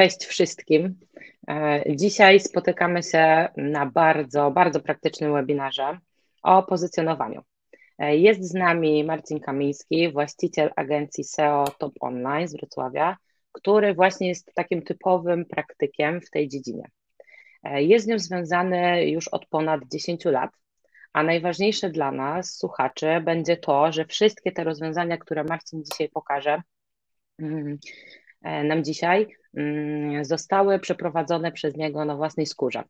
Cześć wszystkim. E, dzisiaj spotykamy się na bardzo, bardzo praktycznym webinarze o pozycjonowaniu. E, jest z nami Marcin Kamiński, właściciel agencji SEO Top Online z Wrocławia, który właśnie jest takim typowym praktykiem w tej dziedzinie. E, jest z nią związany już od ponad 10 lat, a najważniejsze dla nas, słuchaczy, będzie to, że wszystkie te rozwiązania, które Marcin dzisiaj pokaże, mm, E, nam dzisiaj, mm, zostały przeprowadzone przez niego na własnej skórze.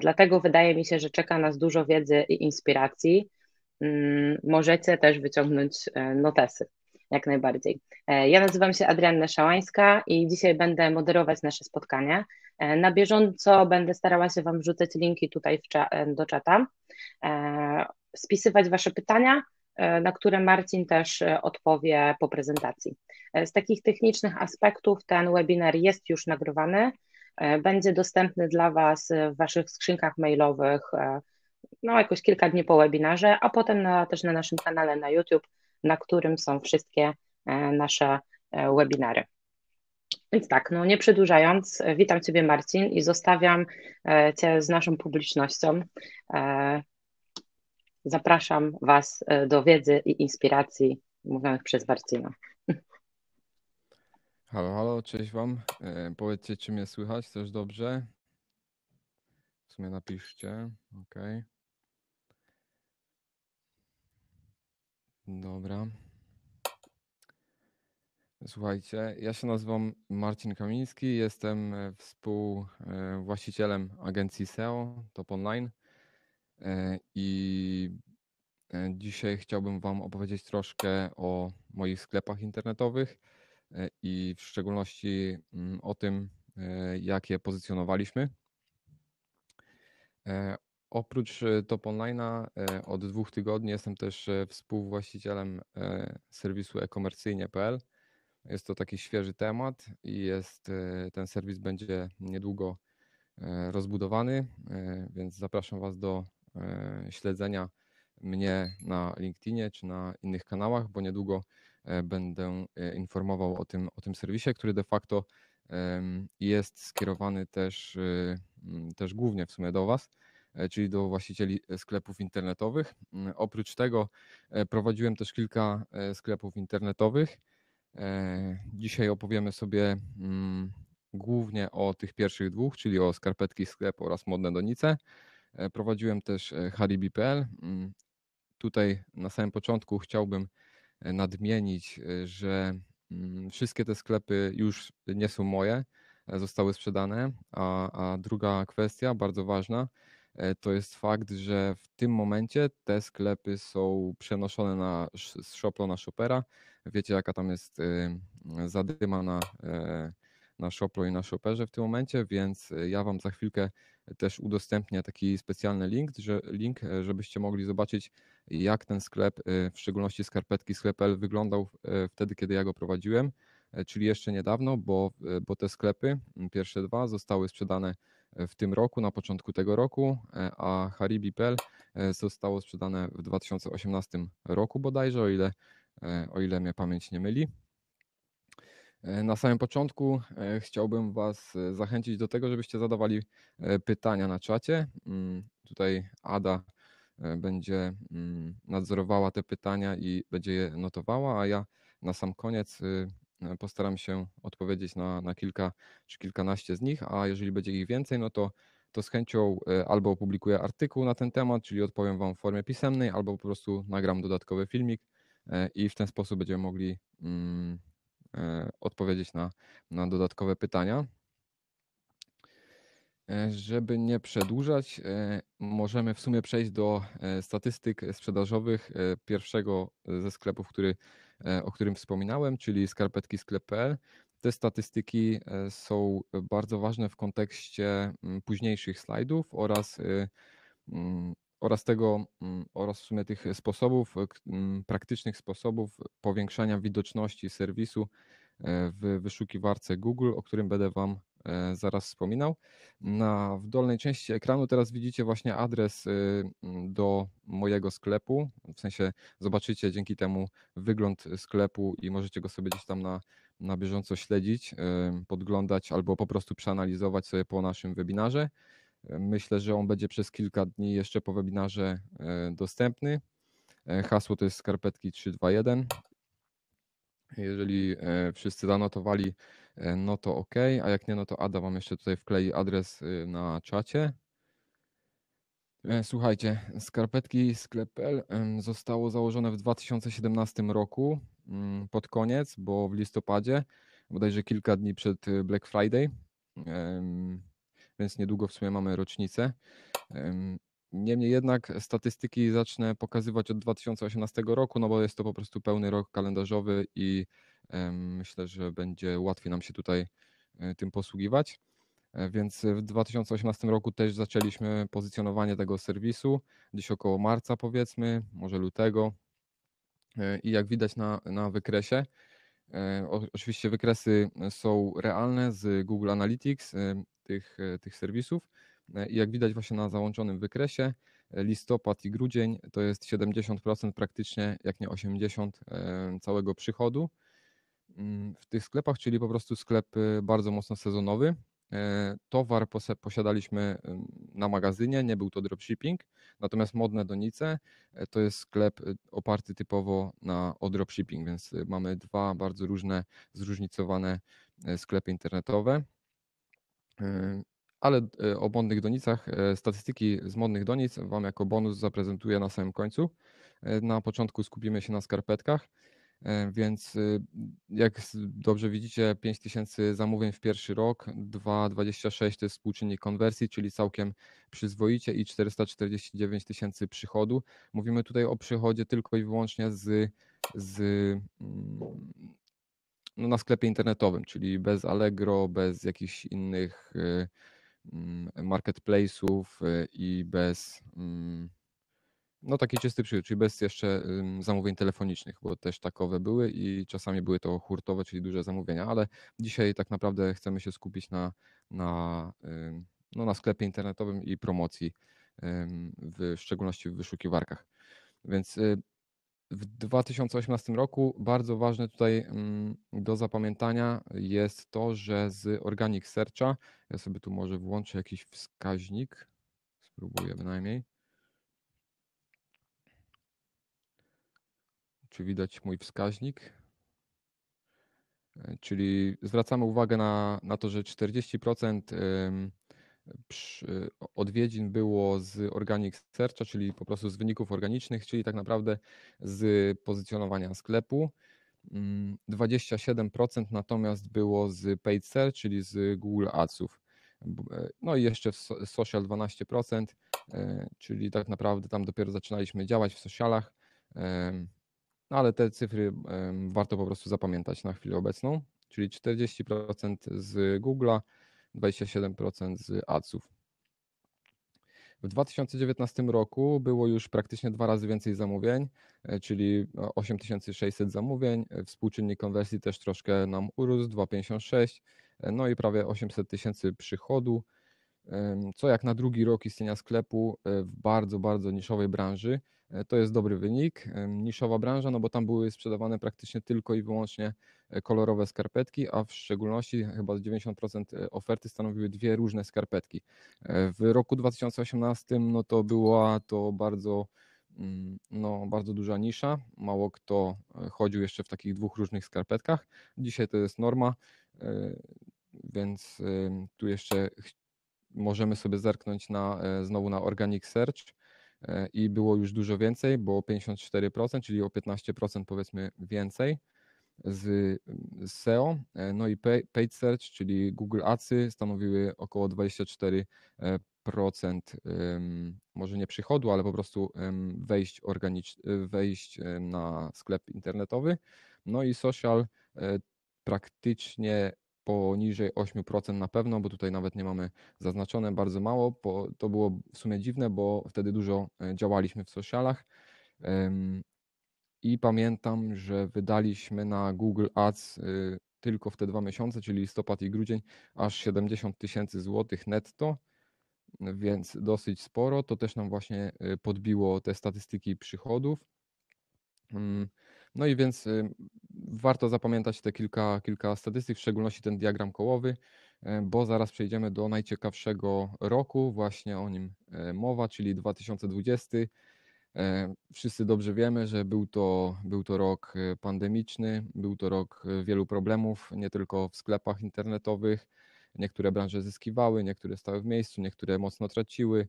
Dlatego wydaje mi się, że czeka nas dużo wiedzy i inspiracji. Mm, możecie też wyciągnąć e, notesy, jak najbardziej. E, ja nazywam się Adrianna Szałańska i dzisiaj będę moderować nasze spotkanie. Na bieżąco będę starała się Wam wrzucać linki tutaj do czata, spisywać Wasze pytania E, na które Marcin też e, odpowie po prezentacji. E, z takich technicznych aspektów ten webinar jest już nagrywany, będzie dostępny dla Was w Waszych skrzynkach mailowych no, jakoś kilka dni po webinarze, a potem na, też na naszym kanale na YouTube, na którym są wszystkie nasze webinary. Więc tak, no nie przedłużając, witam Ciebie Marcin i zostawiam Cię z naszą publicznością. Zapraszam Was e, do wiedzy i inspiracji mówionych przez Marcina. Halo, halo, cześć Wam. E, powiedzcie, czy mnie słychać też dobrze? W sumie napiszcie, ok. Dobra. Słuchajcie, ja się nazywam Marcin Kamiński, jestem e, współwłaścicielem agencji SEO Top Online. E, I e, dzisiaj chciałbym Wam opowiedzieć troszkę o moich sklepach internetowych e, i w szczególności mm, o tym, jakie pozycjonowaliśmy. Oprócz Top Online'a od dwóch tygodni jestem też współwłaścicielem serwisu e-komercyjnie.pl. Jest to taki świeży temat i jest, ten serwis będzie niedługo rozbudowany, więc zapraszam Was do E, śledzenia mnie na LinkedInie czy na innych kanałach, bo niedługo e, będę e, informował o tym, o tym serwisie, który de facto jest skierowany też, też głównie w sumie do Was, czyli do właścicieli sklepów internetowych. Mm, oprócz tego prowadziłem też kilka sklepów internetowych. Dzisiaj opowiemy sobie mm, głównie o tych pierwszych dwóch, czyli o skarpetki sklep oraz modne donice. E, prowadziłem też e, haribi.pl. Mm, tutaj na samym początku chciałbym e, nadmienić, że mm, wszystkie te sklepy już nie są moje, zostały sprzedane. A, a druga kwestia, bardzo ważna, to jest fakt, że w tym momencie te sklepy są przenoszone na, z Shoplo na Shopera. Wiecie, jaka tam jest y, zadyma na, na Shoplo i na Shoperze w tym momencie, więc ja Wam za chwilkę też udostępnia taki specjalny link, że, link, e, żebyście mogli zobaczyć, jak ten sklep, e, w szczególności skarpetki Sklepel wyglądał e, wtedy, kiedy ja go prowadziłem, czyli jeszcze niedawno, bo, bo te sklepy, pierwsze dwa, zostały sprzedane w tym roku, na początku tego roku, a Haribi.pl zostało sprzedane w 2018 roku bodajże, o ile, o ile mnie pamięć nie myli. E, na samym początku e, chciałbym Was e, zachęcić do tego, żebyście zadawali pytania na czacie. Mm, tutaj Ada będzie mm, nadzorowała te pytania i będzie je notowała, a ja na sam koniec y, postaram się odpowiedzieć na, na kilka czy kilkanaście z nich, a jeżeli będzie ich więcej, no to, to z chęcią albo opublikuję artykuł na ten temat, czyli odpowiem Wam w formie pisemnej, albo po prostu nagram dodatkowy filmik i w ten sposób będziemy mogli mm, E, odpowiedzieć na, na dodatkowe pytania. E, żeby nie przedłużać, e, możemy w sumie przejść do statystyk sprzedażowych pierwszego ze sklepów, który, o którym wspominałem, czyli skarpetki sklep.pl. Te statystyki są bardzo ważne w kontekście późniejszych slajdów oraz y, oraz tego, mm, oraz w sumie tych sposobów, e, mm, praktycznych sposobów powiększania widoczności serwisu e, w wyszukiwarce Google, o którym będę Wam e, zaraz wspominał. Na, w dolnej części ekranu teraz widzicie właśnie adres do mojego sklepu. W sensie zobaczycie dzięki temu wygląd sklepu i możecie go sobie gdzieś tam na, na bieżąco śledzić, podglądać albo po prostu przeanalizować sobie po naszym webinarze. Myślę, że on będzie przez kilka dni jeszcze po webinarze e, dostępny. E, hasło to jest skarpetki 321. Jeżeli e, wszyscy zanotowali, no to ok, a jak nie, no to Ada Wam jeszcze tutaj wklei adres na czacie. Słuchajcie, skarpetki sklepel zostało założone w 2017 roku mm, pod koniec, bo w listopadzie, bodajże kilka dni przed Black Friday więc niedługo w sumie mamy rocznicę. Niemniej jednak statystyki zacznę pokazywać od 2018 roku, no bo jest to po prostu pełny rok kalendarzowy i myślę, że będzie łatwiej nam się tutaj e, tym posługiwać. E, więc w 2018 roku też zaczęliśmy pozycjonowanie tego serwisu, gdzieś około marca powiedzmy, może lutego. E, I jak widać na, na wykresie, Oczywiście wykresy są realne z Google Analytics tych, e, tych serwisów. E, I jak widać właśnie na załączonym wykresie, e, listopad i grudzień to jest 70% praktycznie, jak nie 80% całego przychodu mm, w tych sklepach, czyli po prostu sklep bardzo mocno sezonowy. Towar posiadaliśmy na magazynie, nie był to dropshipping, natomiast modne donice to jest sklep oparty typowo na o dropshipping, więc mamy dwa bardzo różne, zróżnicowane sklepy internetowe. E, ale e, o modnych donicach, e, statystyki z modnych donic Wam jako bonus zaprezentuję na samym końcu. Na początku skupimy się na skarpetkach, więc y, jak dobrze widzicie, 5000 zamówień w pierwszy rok, 2,26 to jest współczynnik konwersji, czyli całkiem przyzwoicie i 449 tysięcy przychodu. Mówimy tutaj o przychodzie tylko i wyłącznie z, z mm, no, na sklepie internetowym, czyli bez Allegro, bez jakichś innych y, mm, marketplace'ów y, i bez mm, no taki czysty przychód, czyli bez jeszcze zamówień telefonicznych, bo też takowe były i czasami były to hurtowe, czyli duże zamówienia, ale dzisiaj tak naprawdę chcemy się skupić na, na, no, na sklepie internetowym i promocji, w szczególności w wyszukiwarkach. Więc y, w 2018 roku bardzo ważne tutaj mm, do zapamiętania jest to, że z Organic Searcha, ja sobie tu może włączę jakiś wskaźnik, spróbuję bynajmniej. Czy widać mój wskaźnik? E, czyli zwracamy uwagę na, na to, że 40% odwiedzin było z organic searcha, czyli po prostu z wyników organicznych, czyli tak naprawdę z pozycjonowania sklepu. 27% mm, natomiast było z paid search, czyli z Google Adsów. E, no i jeszcze w social 12%, e, czyli tak naprawdę tam dopiero zaczynaliśmy działać w socialach, no ale te cyfry warto po prostu zapamiętać na chwilę obecną, czyli 40% z Google'a, 27% z adsów. W 2019 roku było już praktycznie dwa razy więcej zamówień, e, czyli 8600 e, zamówień. E, współczynnik konwersji też troszkę nam urósł, 2,56, no i prawie 800 tysięcy przychodu co jak na drugi rok istnienia sklepu e, w bardzo, bardzo niszowej branży. E, to jest dobry wynik. Niszowa branża, no bo tam były sprzedawane praktycznie tylko i wyłącznie e, kolorowe skarpetki, a w szczególności chyba 90% oferty stanowiły dwie różne skarpetki. W roku 2018 no to była to bardzo mm, no, bardzo duża nisza. Mało kto chodził jeszcze w takich dwóch różnych skarpetkach. Dzisiaj to jest norma, więc tu jeszcze możemy sobie zerknąć na, e, znowu na Organic Search e, i było już dużo więcej, bo 54%, czyli o 15% powiedzmy więcej z mm, SEO, e, no i Page Search, czyli Google Adsy stanowiły około 24% może nie przychodu, ale po prostu wejść, organicz, wejść na sklep internetowy. No i social praktycznie poniżej 8% na pewno, bo tutaj nawet nie mamy zaznaczone, bardzo mało. Bo to było w sumie dziwne, bo wtedy dużo e, działaliśmy w socialach. I pamiętam, że wydaliśmy na Google Ads e, tylko w te dwa miesiące, czyli listopad i grudzień, aż 70 tysięcy złotych netto, więc dosyć sporo. To też nam właśnie e, podbiło te statystyki przychodów. Mm, no i więc y, warto zapamiętać te kilka, kilka statystyk, w szczególności ten diagram kołowy, y, bo zaraz przejdziemy do najciekawszego roku, właśnie o nim y, mowa, czyli 2020. Wszyscy dobrze wiemy, że był to, był to rok pandemiczny, był to rok wielu problemów, nie tylko w sklepach internetowych. Niektóre branże zyskiwały, niektóre stały w miejscu, niektóre mocno traciły.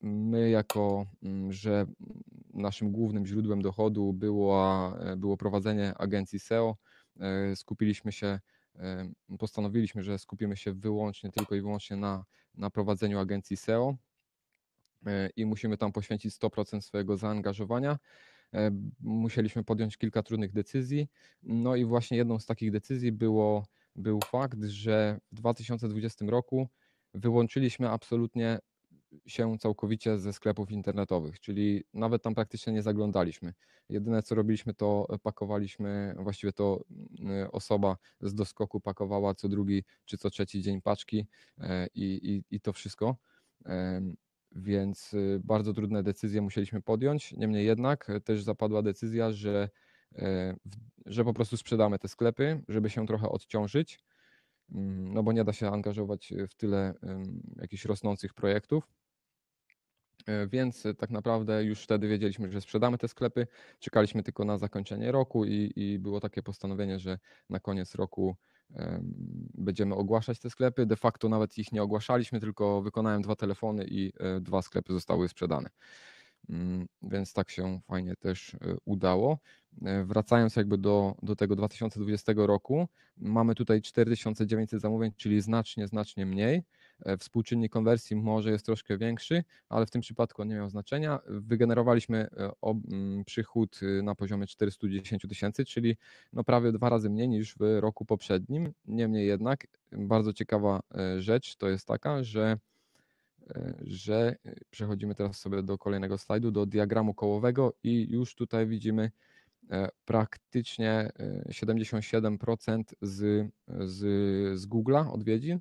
My, jako mm, że naszym głównym źródłem dochodu było, e, było prowadzenie agencji SEO. E, skupiliśmy się, e, postanowiliśmy, że skupimy się wyłącznie, tylko i wyłącznie na, na prowadzeniu agencji SEO i musimy tam poświęcić 100% swojego zaangażowania. Musieliśmy podjąć kilka trudnych decyzji. No i właśnie jedną z takich decyzji było, był fakt, że w 2020 roku wyłączyliśmy absolutnie się całkowicie ze sklepów internetowych, czyli nawet tam praktycznie nie zaglądaliśmy. Jedyne co robiliśmy to pakowaliśmy, właściwie to mm, y, osoba z doskoku pakowała co drugi czy co trzeci dzień paczki e, i, i, i to wszystko. Więc y, bardzo trudne decyzje musieliśmy podjąć. Niemniej jednak e, też zapadła decyzja, że, e, że po prostu sprzedamy te sklepy, żeby się trochę odciążyć mm, no bo nie da się angażować w tyle jakichś rosnących projektów. E, więc e, tak naprawdę już wtedy wiedzieliśmy, że sprzedamy te sklepy. Czekaliśmy tylko na zakończenie roku i, i było takie postanowienie, że na koniec roku e, będziemy ogłaszać te sklepy. De facto nawet ich nie ogłaszaliśmy, tylko wykonałem dwa telefony i dwa sklepy zostały sprzedane. Mm, więc tak się fajnie też udało. Wracając jakby do, do tego 2020 roku, mamy tutaj 4900 zamówień, czyli znacznie, znacznie mniej. E, współczynnik konwersji może jest troszkę większy, ale w tym przypadku nie miał znaczenia. Wygenerowaliśmy e, mm, przychód y, na poziomie 410 tysięcy, czyli no prawie dwa razy mniej niż w roku poprzednim. Niemniej jednak bardzo ciekawa e, rzecz to jest taka, że że przechodzimy teraz sobie do kolejnego slajdu, do diagramu kołowego i już tutaj widzimy praktycznie 77% z, z, z Google'a odwiedzin,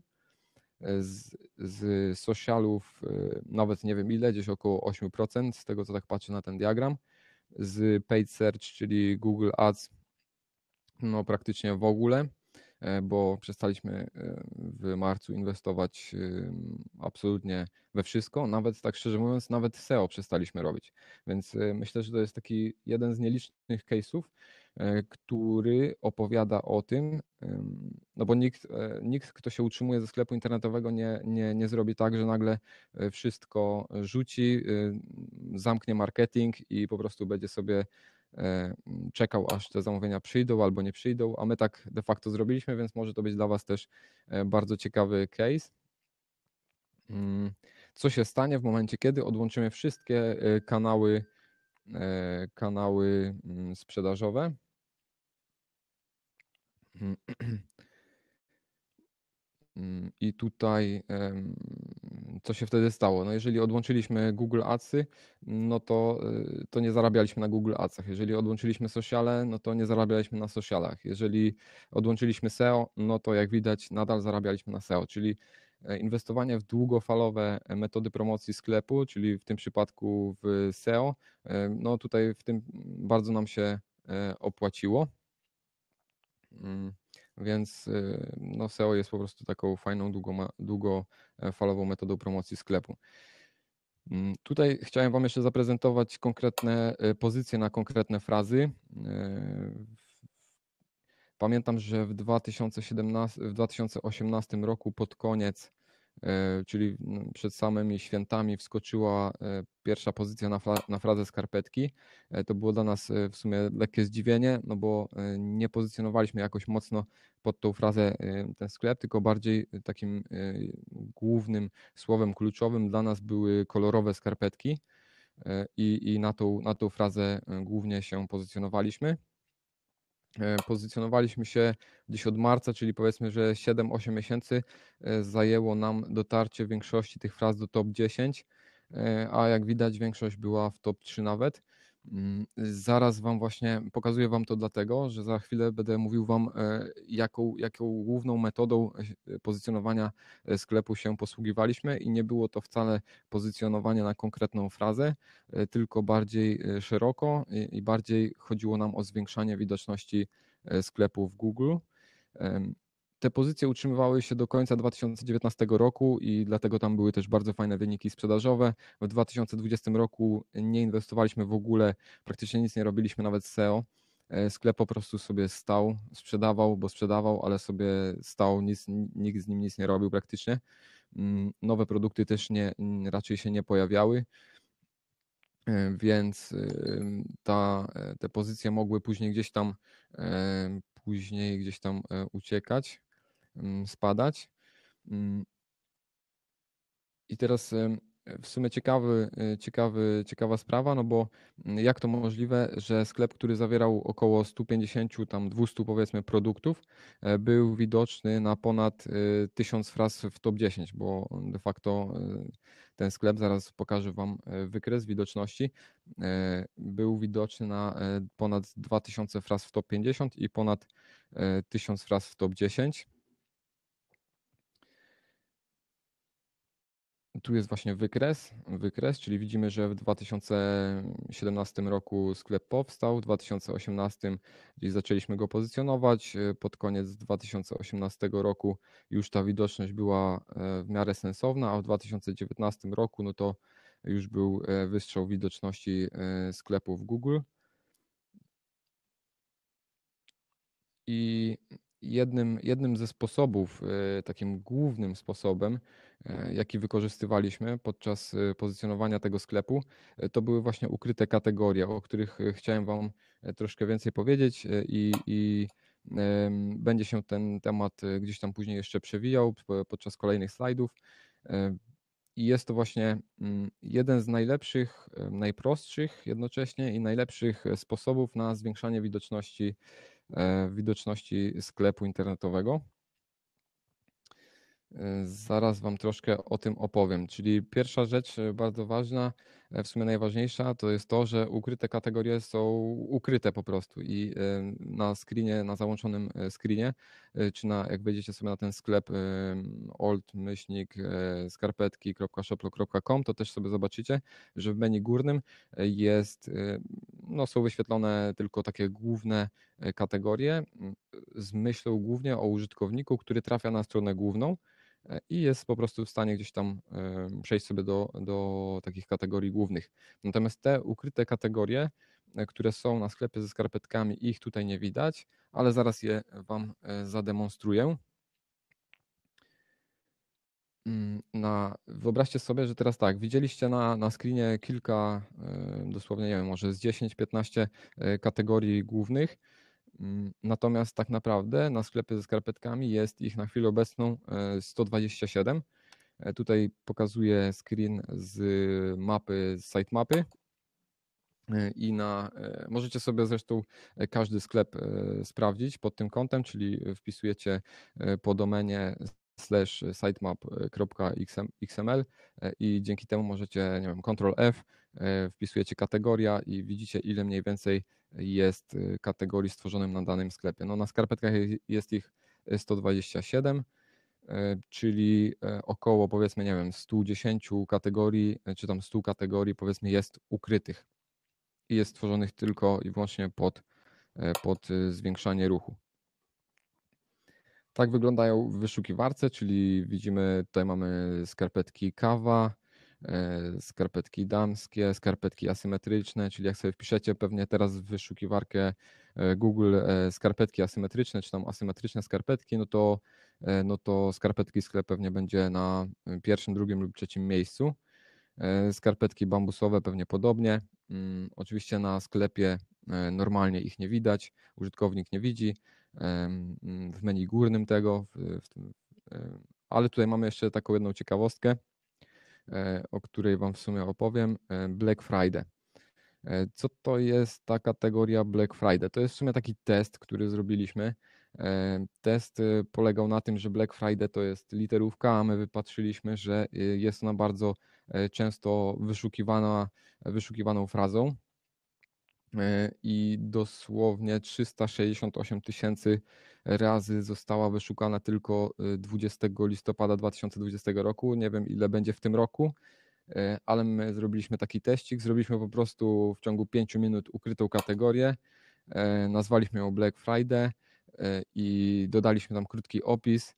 E, z, z socialów, e, nawet nie wiem ile, gdzieś około 8%, z tego co tak patrzę na ten diagram. Z paid search, czyli Google Ads, no praktycznie w ogóle, e, bo przestaliśmy w marcu inwestować absolutnie we wszystko, nawet tak szczerze mówiąc, nawet SEO przestaliśmy robić. Więc myślę, że to jest taki jeden z nielicznych case'ów, E, który opowiada o tym, no bo nikt, e, nikt kto się utrzymuje ze sklepu internetowego, nie, nie, nie zrobi tak, że nagle e, wszystko rzuci, zamknie marketing i po prostu będzie sobie czekał, aż te zamówienia przyjdą albo nie przyjdą, a my tak de facto zrobiliśmy, więc może to być dla Was też bardzo ciekawy case. Mm, co się stanie w momencie, kiedy odłączymy wszystkie kanały, kanały mm, sprzedażowe? Mm, I tutaj co się wtedy stało? No jeżeli odłączyliśmy Google Adsy, no to, y, to nie zarabialiśmy na Google Adsach. Jeżeli odłączyliśmy sociale, no to nie zarabialiśmy na socialach. Jeżeli odłączyliśmy SEO, no to jak widać nadal zarabialiśmy na SEO, czyli e, inwestowanie w długofalowe e, metody promocji sklepu, czyli w tym przypadku w SEO, e, no tutaj w tym bardzo nam się opłaciło. Mm, więc y, no, SEO jest po prostu taką fajną, długofalową e, metodą promocji sklepu. Mm, tutaj chciałem Wam jeszcze zaprezentować konkretne e, pozycje na konkretne frazy. E, pamiętam, że w, 2017, w 2018 roku pod koniec E, czyli no, przed samymi świętami wskoczyła e, pierwsza pozycja na, na frazę skarpetki. E, to było dla nas w sumie lekkie zdziwienie, no bo nie pozycjonowaliśmy jakoś mocno pod tą frazę ten sklep, tylko bardziej takim głównym słowem kluczowym dla nas były kolorowe skarpetki i, i na, tą, na tą frazę głównie się pozycjonowaliśmy. E, pozycjonowaliśmy się gdzieś od marca, czyli powiedzmy, że 7-8 miesięcy e, zajęło nam dotarcie większości tych fraz do top 10, e, a jak widać większość była w top 3 nawet. Mm, zaraz Wam właśnie pokazuję Wam to dlatego, że za chwilę będę mówił Wam, e, jaką, jaką główną metodą e, e, pozycjonowania sklepu się posługiwaliśmy i nie było to wcale pozycjonowanie na konkretną frazę, tylko bardziej szeroko i bardziej chodziło nam o zwiększanie widoczności sklepu w Google. Te pozycje utrzymywały się do końca 2019 roku i dlatego tam były też bardzo fajne wyniki sprzedażowe. W 2020 roku nie inwestowaliśmy w ogóle, praktycznie nic nie robiliśmy, nawet SEO. E, sklep po prostu sobie stał, sprzedawał, bo sprzedawał, ale sobie stał, nic, nikt z nim nic nie robił praktycznie. Mm, nowe produkty też nie, raczej się nie pojawiały e, więc e, ta, te pozycje mogły później gdzieś tam później gdzieś tam uciekać. Mm, spadać. Mm. I teraz w sumie ciekawy, e, ciekawy, ciekawa sprawa, no bo mm, jak to możliwe, że sklep, który zawierał około 150, tam 200 powiedzmy produktów, e, był widoczny na ponad 1000 e, fraz w top 10, bo de facto ten sklep, zaraz pokażę Wam wykres widoczności, był widoczny na ponad 2000 fraz w top 50 i ponad 1000 fraz w top 10. tu jest właśnie wykres, wykres, czyli widzimy, że w 2017 roku sklep powstał, w 2018 gdzieś zaczęliśmy go pozycjonować, e, pod koniec 2018 roku już ta widoczność była e, w miarę sensowna, a w 2019 roku no to już był e, wystrzał widoczności sklepu w Google. I jednym, jednym ze sposobów, takim głównym sposobem, E, jaki wykorzystywaliśmy podczas e, pozycjonowania tego sklepu, e, to były właśnie ukryte kategorie, o których chciałem Wam troszkę więcej powiedzieć i, i będzie się ten temat gdzieś tam później jeszcze przewijał podczas kolejnych slajdów. I jest to właśnie mm, jeden z najlepszych, najprostszych jednocześnie i najlepszych sposobów na zwiększanie widoczności, widoczności sklepu internetowego. Y, zaraz Wam troszkę o tym opowiem. Czyli pierwsza rzecz y, bardzo ważna, y, w sumie najważniejsza, to jest to, że ukryte kategorie są ukryte po prostu i na screenie, na załączonym screenie, czy na, jak wejdziecie sobie na ten sklep old-skarpetki.shoplo.com, to też sobie zobaczycie, że w menu górnym jest, no, są wyświetlone tylko takie główne kategorie z myślą głównie o użytkowniku, który trafia na stronę główną. E, i jest po prostu w stanie gdzieś tam przejść sobie do, do takich kategorii głównych. Natomiast te ukryte kategorie, e, które są na sklepie ze skarpetkami, ich tutaj nie widać, ale zaraz je Wam e, zademonstruję. Mm, na, wyobraźcie sobie, że teraz tak, widzieliście na, na screenie kilka, dosłownie nie wiem, może z 10-15 kategorii głównych, Mm, natomiast tak naprawdę na sklepy ze skarpetkami jest ich na chwilę obecną 127. E, e, tutaj pokazuję screen z mapy, z sitemapy. Tak. E, I na, możecie sobie zresztą każdy sklep sprawdzić pod tym kątem, czyli wpisujecie po domenie slash sitemap.xml e, i dzięki temu możecie, nie wiem, Ctrl F, e, wpisujecie kategoria i widzicie ile mniej więcej jest e, kategorii stworzonym na danym sklepie. No na skarpetkach jest ich 127, czyli około powiedzmy, nie wiem, 110 kategorii, czy tam 100 kategorii powiedzmy jest ukrytych i jest stworzonych tylko i wyłącznie pod, pod zwiększanie ruchu. Tak wyglądają wyszukiwarce, czyli widzimy, tutaj mamy skarpetki kawa, e, skarpetki damskie, skarpetki asymetryczne, czyli jak sobie wpiszecie pewnie teraz w wyszukiwarkę e, Google e, skarpetki asymetryczne, czy tam asymetryczne skarpetki, no to, no to skarpetki sklep pewnie będzie na pierwszym, drugim lub trzecim miejscu. Skarpetki bambusowe pewnie podobnie. Mm, oczywiście na sklepie normalnie ich nie widać, użytkownik nie widzi, Mm, w menu górnym tego. W, tym, ale tutaj mamy jeszcze taką jedną ciekawostkę, e, o której Wam w sumie opowiem. E, Black Friday. E, co to jest ta kategoria Black Friday? To jest w sumie taki test, który zrobiliśmy. Test polegał na tym, że Black Friday to jest literówka, a my wypatrzyliśmy, że jest ona bardzo często wyszukiwana, wyszukiwaną frazą. E, i dosłownie 368 tysięcy razy została wyszukana tylko 20 e, listopada 2020 roku. Nie wiem, ile będzie w tym roku, e, ale my zrobiliśmy taki teścik. Zrobiliśmy po prostu w ciągu 5 minut ukrytą kategorię. Nazwaliśmy ją Black Friday i dodaliśmy tam krótki opis.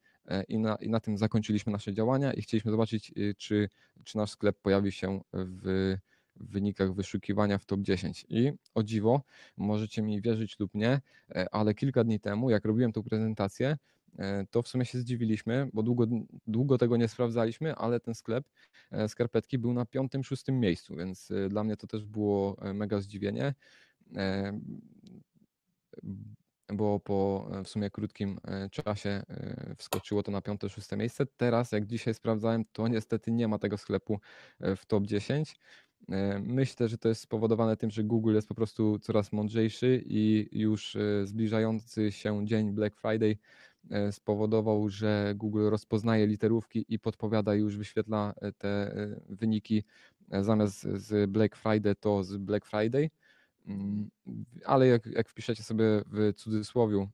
I na, I na tym zakończyliśmy nasze działania i chcieliśmy zobaczyć, czy, czy nasz sklep pojawi się w, w wynikach wyszukiwania w top 10. I o dziwo, możecie mi wierzyć lub nie, e, ale kilka dni temu, jak robiłem tą prezentację, e, to w sumie się zdziwiliśmy, bo długo, długo tego nie sprawdzaliśmy, ale ten sklep e, skarpetki był na piątym, szóstym miejscu, więc dla mnie to też było mega zdziwienie bo po w sumie krótkim czasie wskoczyło to na piąte, szóste miejsce. Teraz, jak dzisiaj sprawdzałem, to niestety nie ma tego sklepu w top 10. E, myślę, że to jest spowodowane tym, że Google jest po prostu coraz mądrzejszy i już e, zbliżający się dzień Black Friday e, spowodował, że Google rozpoznaje literówki i podpowiada i już wyświetla te wyniki zamiast z Black Friday to z Black Friday. Mm, ale jak, jak wpiszecie sobie w cudzysłowie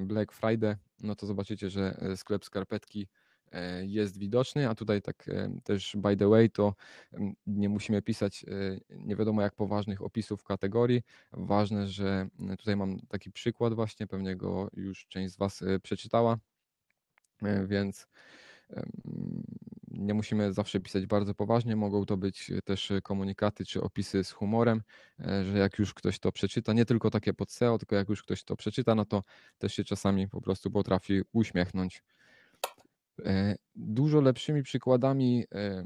Black Friday, no to zobaczycie, że sklep skarpetki E, jest widoczny, a tutaj tak e, też by the way to mm, nie musimy pisać e, nie wiadomo jak poważnych opisów kategorii. Ważne, że mm, tutaj mam taki przykład właśnie, pewnie go już część z Was przeczytała, więc nie musimy zawsze pisać bardzo poważnie, mogą to być też komunikaty czy opisy z humorem, że jak już ktoś to przeczyta, nie tylko takie pod SEO, tylko jak już ktoś to przeczyta, no to też się czasami po prostu potrafi uśmiechnąć. E, dużo lepszymi przykładami e,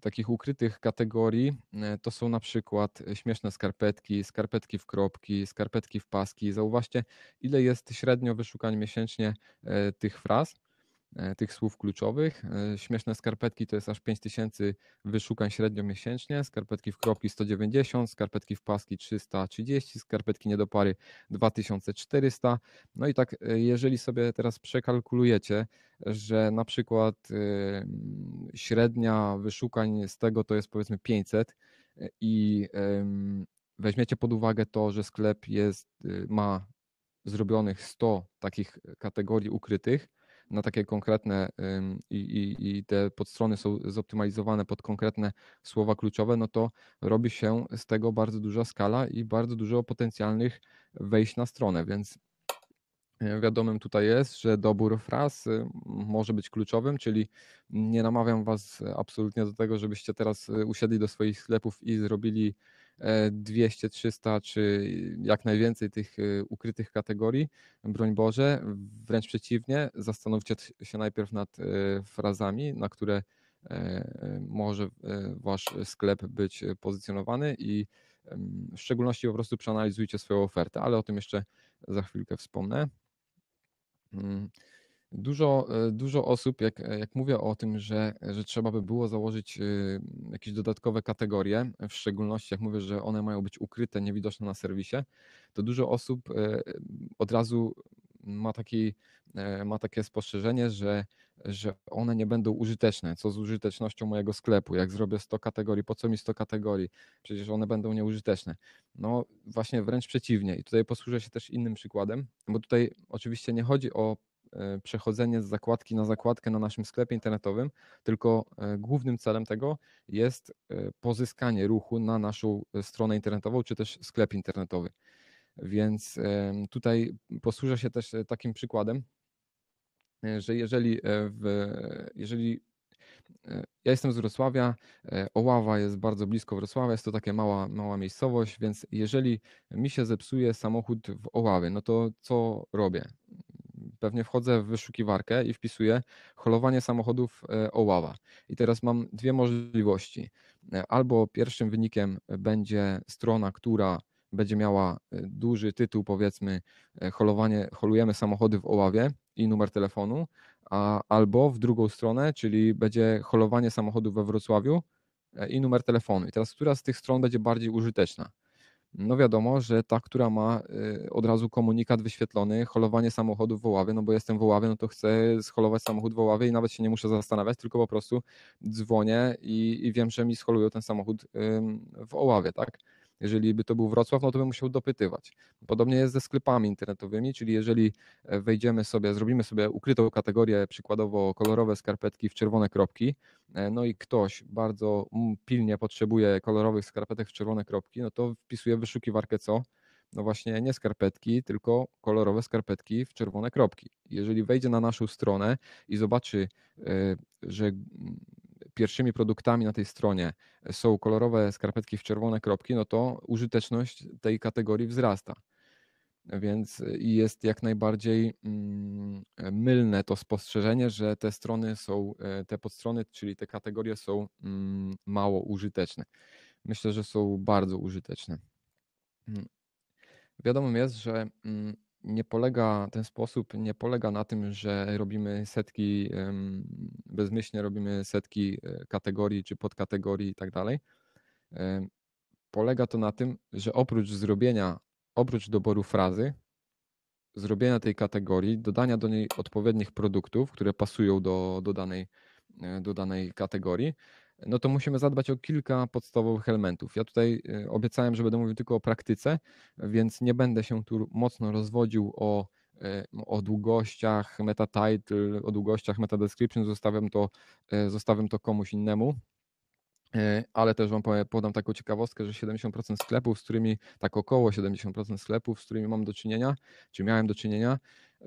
takich ukrytych kategorii e, to są na przykład śmieszne skarpetki, skarpetki w kropki, skarpetki w paski. Zauważcie, ile jest średnio wyszukań miesięcznie tych fraz. E, tych słów kluczowych. E, śmieszne skarpetki to jest aż 5000 wyszukań średnio miesięcznie, skarpetki w kropki 190, skarpetki w paski 330, skarpetki niedopary 2400. No i tak, e, jeżeli sobie teraz przekalkulujecie, że na przykład średnia wyszukań z tego to jest powiedzmy 500 i weźmiecie pod uwagę to, że sklep jest, ma zrobionych 100 takich kategorii ukrytych, na takie konkretne i, i, i te podstrony są zoptymalizowane pod konkretne słowa kluczowe, no to robi się z tego bardzo duża skala i bardzo dużo potencjalnych wejść na stronę, więc e, Wiadomym tutaj jest, że dobór fraz y, może być kluczowym, czyli nie namawiam Was absolutnie do tego, żebyście teraz y, usiedli do swoich sklepów i zrobili 200, e, 300 czy jak najwięcej tych e, ukrytych kategorii, broń Boże. Wręcz przeciwnie, zastanówcie się najpierw nad e, frazami, na które może wasz sklep być pozycjonowany i w szczególności po prostu przeanalizujcie swoją ofertę, ale o tym jeszcze za chwilkę wspomnę. Mm. Dużo, e, dużo osób, jak, e, jak mówię o tym, że, że trzeba by było założyć y, jakieś dodatkowe kategorie, w szczególności jak mówię, że one mają być ukryte, niewidoczne na serwisie, to dużo osób e, od razu ma, taki, ma takie spostrzeżenie, że, że one nie będą użyteczne. Co z użytecznością mojego sklepu? Jak zrobię 100 kategorii, po co mi 100 kategorii? Przecież one będą nieużyteczne. No właśnie wręcz przeciwnie. I tutaj posłużę się też innym przykładem, bo tutaj oczywiście nie chodzi o E, przechodzenie z zakładki na zakładkę na naszym sklepie internetowym, tylko e, głównym celem tego jest e, pozyskanie ruchu na naszą stronę internetową czy też sklep internetowy. Więc tutaj posłużę się też takim przykładem, że jeżeli, w, jeżeli ja jestem z Wrocławia, Oława jest bardzo blisko Wrocławia, jest to taka mała, mała miejscowość, więc jeżeli mi się zepsuje samochód w Oławie, no to co robię? pewnie wchodzę w wyszukiwarkę i wpisuję holowanie samochodów e, Oława. I teraz mam dwie możliwości. E, albo pierwszym wynikiem będzie strona, która będzie miała e, duży tytuł, powiedzmy, holowanie, holujemy samochody w Oławie i numer telefonu, a, albo w drugą stronę, czyli będzie holowanie samochodów we Wrocławiu i numer telefonu. I teraz, która z tych stron będzie bardziej użyteczna? no wiadomo, że ta, która ma y, od razu komunikat wyświetlony, holowanie samochodu w oławie, no bo jestem w oławie, no to chcę scholować samochód w oławie i nawet się nie muszę zastanawiać, tylko po prostu dzwonię i, i wiem, że mi scholują ten samochód w Oławie, tak? Jeżeli by to był Wrocław, no to bym musiał dopytywać. Podobnie jest ze sklepami internetowymi, czyli jeżeli e, wejdziemy sobie, zrobimy sobie ukrytą kategorię, przykładowo kolorowe skarpetki w czerwone kropki, e, no i ktoś bardzo mm, pilnie potrzebuje kolorowych skarpetek w czerwone kropki, no to wpisuje w wyszukiwarkę co? no właśnie nie skarpetki, tylko kolorowe skarpetki w czerwone kropki. Jeżeli wejdzie na naszą stronę i zobaczy, e, że mm, pierwszymi produktami na tej stronie e, są kolorowe skarpetki w czerwone kropki, no to użyteczność tej kategorii wzrasta. Więc e, jest jak najbardziej mm, e, mylne to spostrzeżenie, że te strony są, te podstrony, czyli te kategorie są mm, mało użyteczne. Myślę, że są bardzo użyteczne. Mm. Wiadomo jest, że nie polega ten sposób, nie polega na tym, że robimy setki, bezmyślnie robimy setki e, kategorii czy podkategorii i tak dalej. Polega to na tym, że oprócz zrobienia, oprócz doboru frazy, zrobienia tej kategorii, dodania do niej odpowiednich produktów, które pasują do, do, danej, e, do danej kategorii, no to musimy zadbać o kilka podstawowych elementów. Ja tutaj y, obiecałem, że będę mówił tylko o praktyce, więc nie będę się tu mocno rozwodził o, y, o długościach meta title, o długościach meta description, zostawiam to, y, zostawiam to komuś innemu. Ale też Wam podam taką ciekawostkę, że 70% sklepów, z którymi, tak około 70% sklepów, z którymi mam do czynienia, czy miałem do czynienia,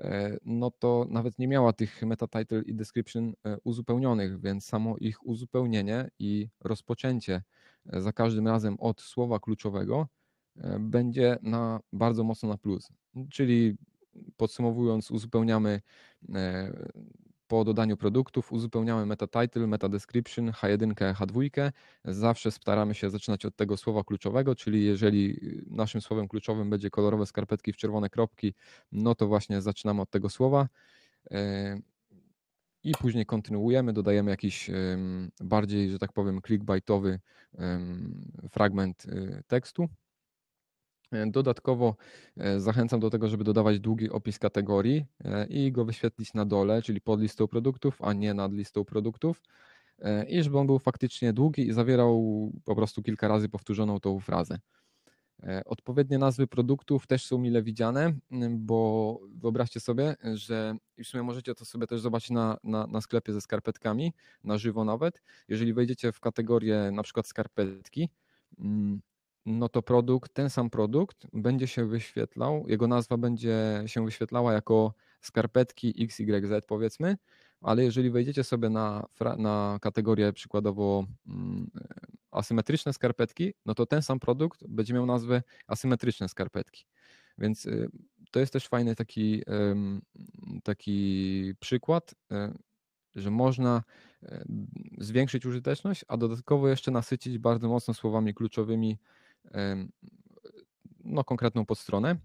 E, no to nawet nie miała tych meta title i description e, uzupełnionych, więc samo ich uzupełnienie i rozpoczęcie e, za każdym razem od słowa kluczowego będzie na bardzo mocno na plus. Czyli podsumowując, uzupełniamy po dodaniu produktów uzupełniamy meta title, meta description, H1, H2. Zawsze staramy się zaczynać od tego słowa kluczowego, czyli jeżeli y, naszym słowem kluczowym będzie kolorowe skarpetki w czerwone kropki, no to właśnie zaczynamy od tego słowa e, i później kontynuujemy, dodajemy jakiś bardziej, że tak powiem, clickbaitowy fragment y, tekstu. E, dodatkowo e, zachęcam do tego, żeby dodawać długi opis kategorii e, i go wyświetlić na dole, czyli pod listą produktów, a nie nad listą produktów. I żeby on był faktycznie długi i zawierał po prostu kilka razy powtórzoną tą frazę. Odpowiednie nazwy produktów też są mile widziane, bo wyobraźcie sobie, że w sumie możecie to sobie też zobaczyć na, na, na, sklepie ze skarpetkami, na żywo nawet. Jeżeli wejdziecie w kategorię na przykład skarpetki, no to produkt, ten sam produkt będzie się wyświetlał, jego nazwa będzie się wyświetlała jako skarpetki XYZ powiedzmy, ale jeżeli wejdziecie sobie na, na kategorię przykładowo mm, e, asymetryczne skarpetki, no to ten sam produkt będzie miał nazwę asymetryczne skarpetki. Więc y, to jest też fajny taki, taki przykład, e, że można e, zwiększyć użyteczność, a dodatkowo jeszcze nasycić bardzo mocno słowami kluczowymi no, konkretną podstronę.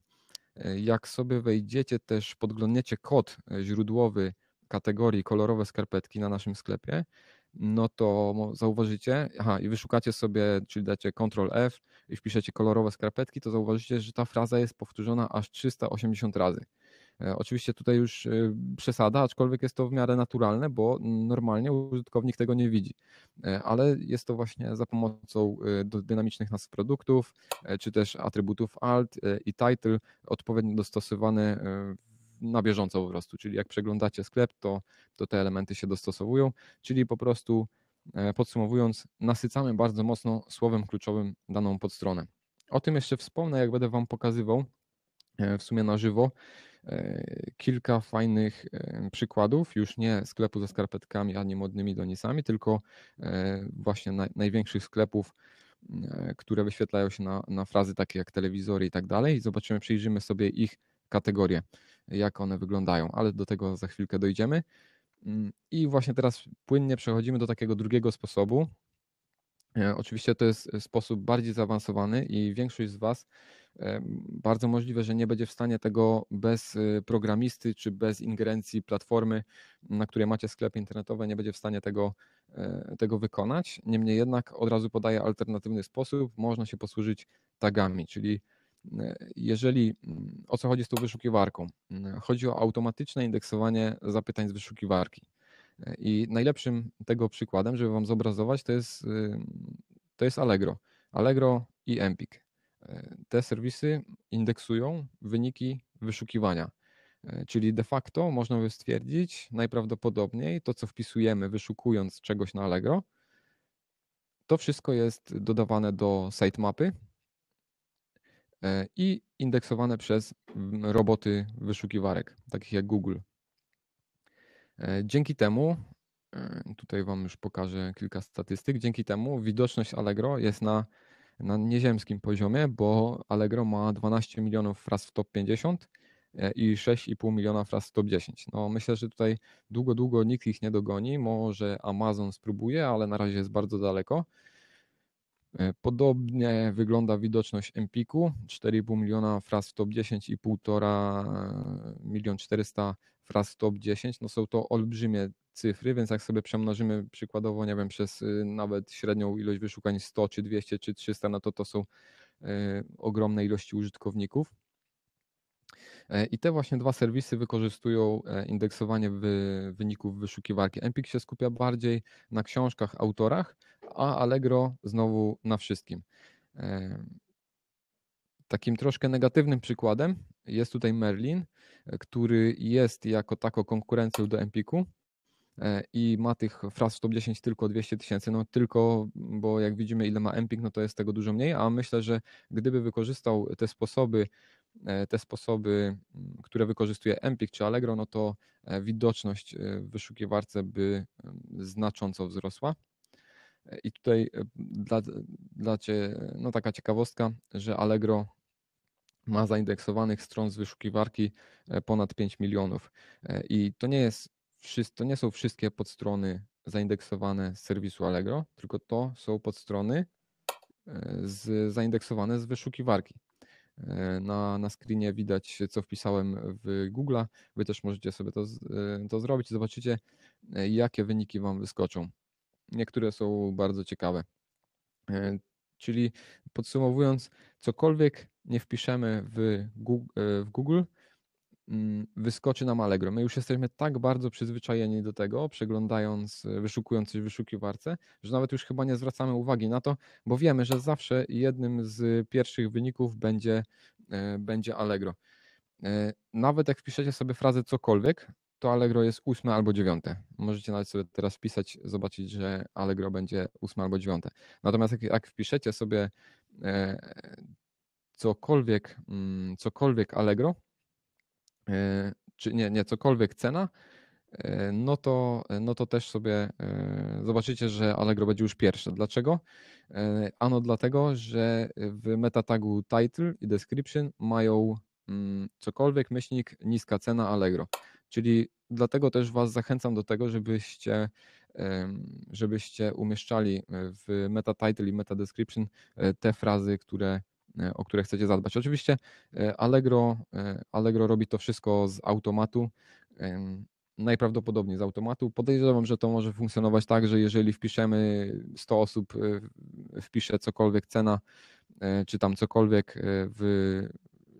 E, jak sobie wejdziecie, też podglądniecie kod e, źródłowy kategorii kolorowe skarpetki na naszym sklepie, no to zauważycie, aha, i wyszukacie sobie, czyli dacie Ctrl F i wpiszecie kolorowe skarpetki, to zauważycie, że ta fraza jest powtórzona aż 380 razy. E, oczywiście tutaj już e, przesada, aczkolwiek jest to w miarę naturalne, bo normalnie użytkownik tego nie widzi. E, ale jest to właśnie za pomocą dynamicznych nazw produktów, czy też atrybutów alt i title odpowiednio dostosowane na bieżąco po prostu. Czyli jak przeglądacie sklep, to, to te elementy się dostosowują, czyli po prostu podsumowując, nasycamy bardzo mocno słowem kluczowym daną podstronę. O tym jeszcze wspomnę, jak będę Wam pokazywał w sumie na żywo, E, kilka fajnych e, przykładów, już nie sklepu ze skarpetkami ani modnymi donisami, tylko e, właśnie największych sklepów, które wyświetlają się na, na frazy takie jak telewizory i tak dalej. Zobaczymy, przyjrzymy sobie ich kategorie, jak one wyglądają, ale do tego za chwilkę dojdziemy. Mm, I właśnie teraz płynnie przechodzimy do takiego drugiego sposobu. Oczywiście to jest sposób bardziej zaawansowany i większość z Was bardzo możliwe, że nie będzie w stanie tego bez y, programisty czy bez ingerencji platformy, na której macie sklepy internetowe, nie będzie w stanie tego, e, tego wykonać. Niemniej jednak od razu podaję alternatywny sposób, można się posłużyć tagami, czyli e, jeżeli mm, o co chodzi z tą wyszukiwarką? Mm, chodzi o automatyczne indeksowanie zapytań z wyszukiwarki. E, I najlepszym tego przykładem, żeby Wam zobrazować, to jest, y, to jest Allegro. Allegro i Empik. E, te serwisy indeksują wyniki wyszukiwania. E, czyli de facto można by stwierdzić najprawdopodobniej to, co wpisujemy wyszukując czegoś na Allegro, to wszystko jest dodawane do sitemapy e, i indeksowane przez mm, roboty wyszukiwarek, takich jak Google. Dzięki temu, tutaj Wam już pokażę kilka statystyk, dzięki temu widoczność Allegro jest na na nieziemskim poziomie, bo Allegro ma 12 milionów fraz w top 50 e, i 6,5 miliona fraz w top 10. No, myślę, że tutaj długo, długo nikt ich nie dogoni. Może Amazon spróbuje, ale na razie jest bardzo daleko. E, podobnie wygląda widoczność Empiku, 4,5 miliona fraz w top 10 i 1,5 e, milion 400 fraz w top 10. No są to olbrzymie cyfry, więc jak sobie przemnożymy przykładowo, nie wiem, przez y, nawet średnią ilość wyszukań 100 czy 200 czy 300, no to to są e, ogromne ilości użytkowników. E, I te właśnie dwa serwisy wykorzystują e, indeksowanie w wyników wyszukiwarki. Empik się skupia bardziej na książkach, autorach, a Allegro znowu na wszystkim. E, takim troszkę negatywnym przykładem jest tutaj Merlin, który jest jako taką konkurencją do Empiku i ma tych fraz w top 10 tylko 200 tysięcy, no tylko, bo jak widzimy ile ma Empik, no to jest tego dużo mniej, a myślę, że gdyby wykorzystał te sposoby E, te sposoby, mm, które wykorzystuje Empik czy Allegro, no to e, widoczność e, w wyszukiwarce by mm, znacząco wzrosła. I tutaj dla, dla Cię, no taka ciekawostka, że Allegro ma zaindeksowanych stron z wyszukiwarki ponad 5 milionów. I to nie, jest, to nie są wszystkie podstrony zaindeksowane z serwisu Allegro, tylko to są podstrony z, zaindeksowane z wyszukiwarki. E, na, na screenie widać, co wpisałem w Google. Wy też możecie sobie to, e, to zrobić i zobaczycie, e, jakie wyniki Wam wyskoczą. Niektóre są bardzo ciekawe. Czyli podsumowując, cokolwiek nie wpiszemy w Google, w Google Mm, wyskoczy nam Allegro. My już jesteśmy tak bardzo przyzwyczajeni do tego, przeglądając, e, wyszukując coś w wyszukiwarce, że nawet już chyba nie zwracamy uwagi na to, bo wiemy, że zawsze jednym z pierwszych wyników będzie, e, będzie Allegro. E, nawet jak wpiszecie sobie frazę cokolwiek, to Allegro jest ósme albo dziewiąte. Możecie nawet sobie teraz pisać, zobaczyć, że Allegro będzie ósme albo dziewiąte. Natomiast jak, jak wpiszecie sobie cokolwiek, mm, cokolwiek Allegro, E, czy nie, nie cokolwiek cena, e, no to, e, no to też sobie zobaczycie, że Allegro będzie już pierwsze. Dlaczego? Ano dlatego, że w metatagu title i description mają mm, cokolwiek myślnik niska cena Allegro. Czyli dlatego też Was zachęcam do tego, żebyście żebyście umieszczali w meta title i meta description te frazy, które E, o które chcecie zadbać. Oczywiście e, Allegro, e, Allegro robi to wszystko z automatu. Najprawdopodobniej z automatu. Podejrzewam, że to może funkcjonować tak, że jeżeli wpiszemy 100 osób, wpisze cokolwiek cena, czy tam cokolwiek w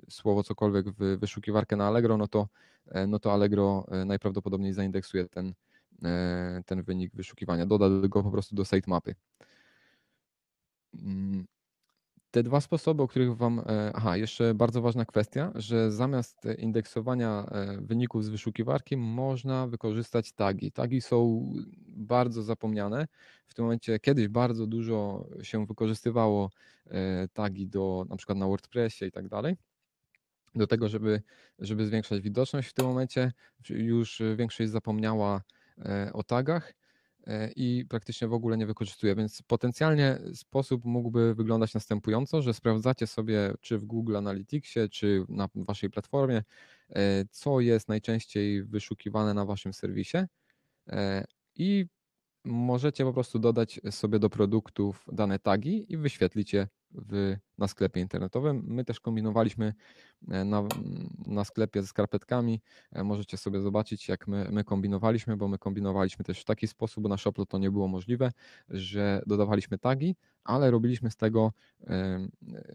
słowo cokolwiek w wyszukiwarkę na Allegro, no to, no to Allegro najprawdopodobniej zaindeksuje ten, ten wynik wyszukiwania. Doda go po prostu do sitemapy. Mm, te dwa sposoby, o których Wam. E, aha, jeszcze bardzo ważna kwestia, że zamiast indeksowania e, wyników z wyszukiwarki można wykorzystać tagi. Tagi są bardzo zapomniane. W tym momencie kiedyś bardzo dużo się wykorzystywało e, tagi do na przykład na WordPressie i tak dalej do tego, żeby, żeby zwiększać widoczność. W tym momencie już większość zapomniała o tagach E, i praktycznie w ogóle nie wykorzystuje. Więc potencjalnie sposób mógłby wyglądać następująco, że sprawdzacie sobie, czy w Google Analyticsie, czy na waszej platformie, e, co jest najczęściej wyszukiwane na waszym serwisie e, i możecie po prostu dodać sobie do produktów dane tagi i wyświetlić je w, na sklepie internetowym. My też kombinowaliśmy e, na, na sklepie ze skarpetkami. E, możecie sobie zobaczyć, jak my, my kombinowaliśmy, bo my kombinowaliśmy też w taki sposób, bo na Shoplo to nie było możliwe, że dodawaliśmy tagi, ale robiliśmy z tego,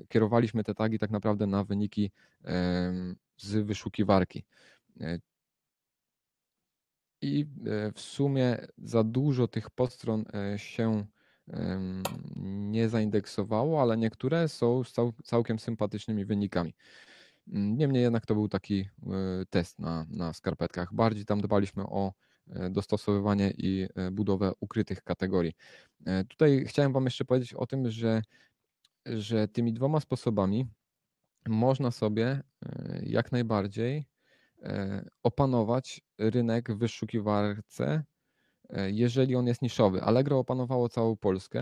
kierowaliśmy te tagi tak naprawdę na wyniki z wyszukiwarki. E, I w sumie za dużo tych podstron się nie zaindeksowało, ale niektóre są z całkiem sympatycznymi wynikami. Mm, niemniej jednak to był taki e, test na, na skarpetkach. Bardziej tam dbaliśmy o e, dostosowywanie i e, budowę ukrytych kategorii. Tutaj chciałem Wam jeszcze powiedzieć o tym, że, że tymi dwoma sposobami można sobie jak najbardziej opanować rynek w wyszukiwarce E, jeżeli on jest niszowy. Allegro opanowało całą Polskę,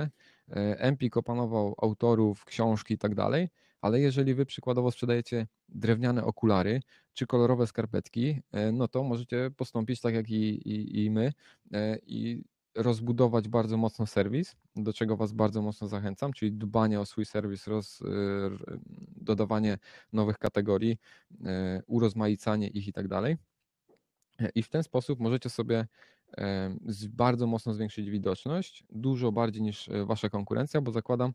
e, Empik opanował autorów, książki i tak dalej, ale jeżeli wy przykładowo sprzedajecie drewniane okulary czy kolorowe skarpetki, e, no to możecie postąpić tak jak i, i, i my i rozbudować bardzo mocno serwis, do czego Was bardzo mocno zachęcam, czyli dbanie o swój serwis, roz, dodawanie nowych kategorii, urozmaicanie ich i tak dalej. I w ten sposób możecie sobie bardzo mocno zwiększyć widoczność, dużo bardziej niż e, wasza konkurencja, bo zakładam,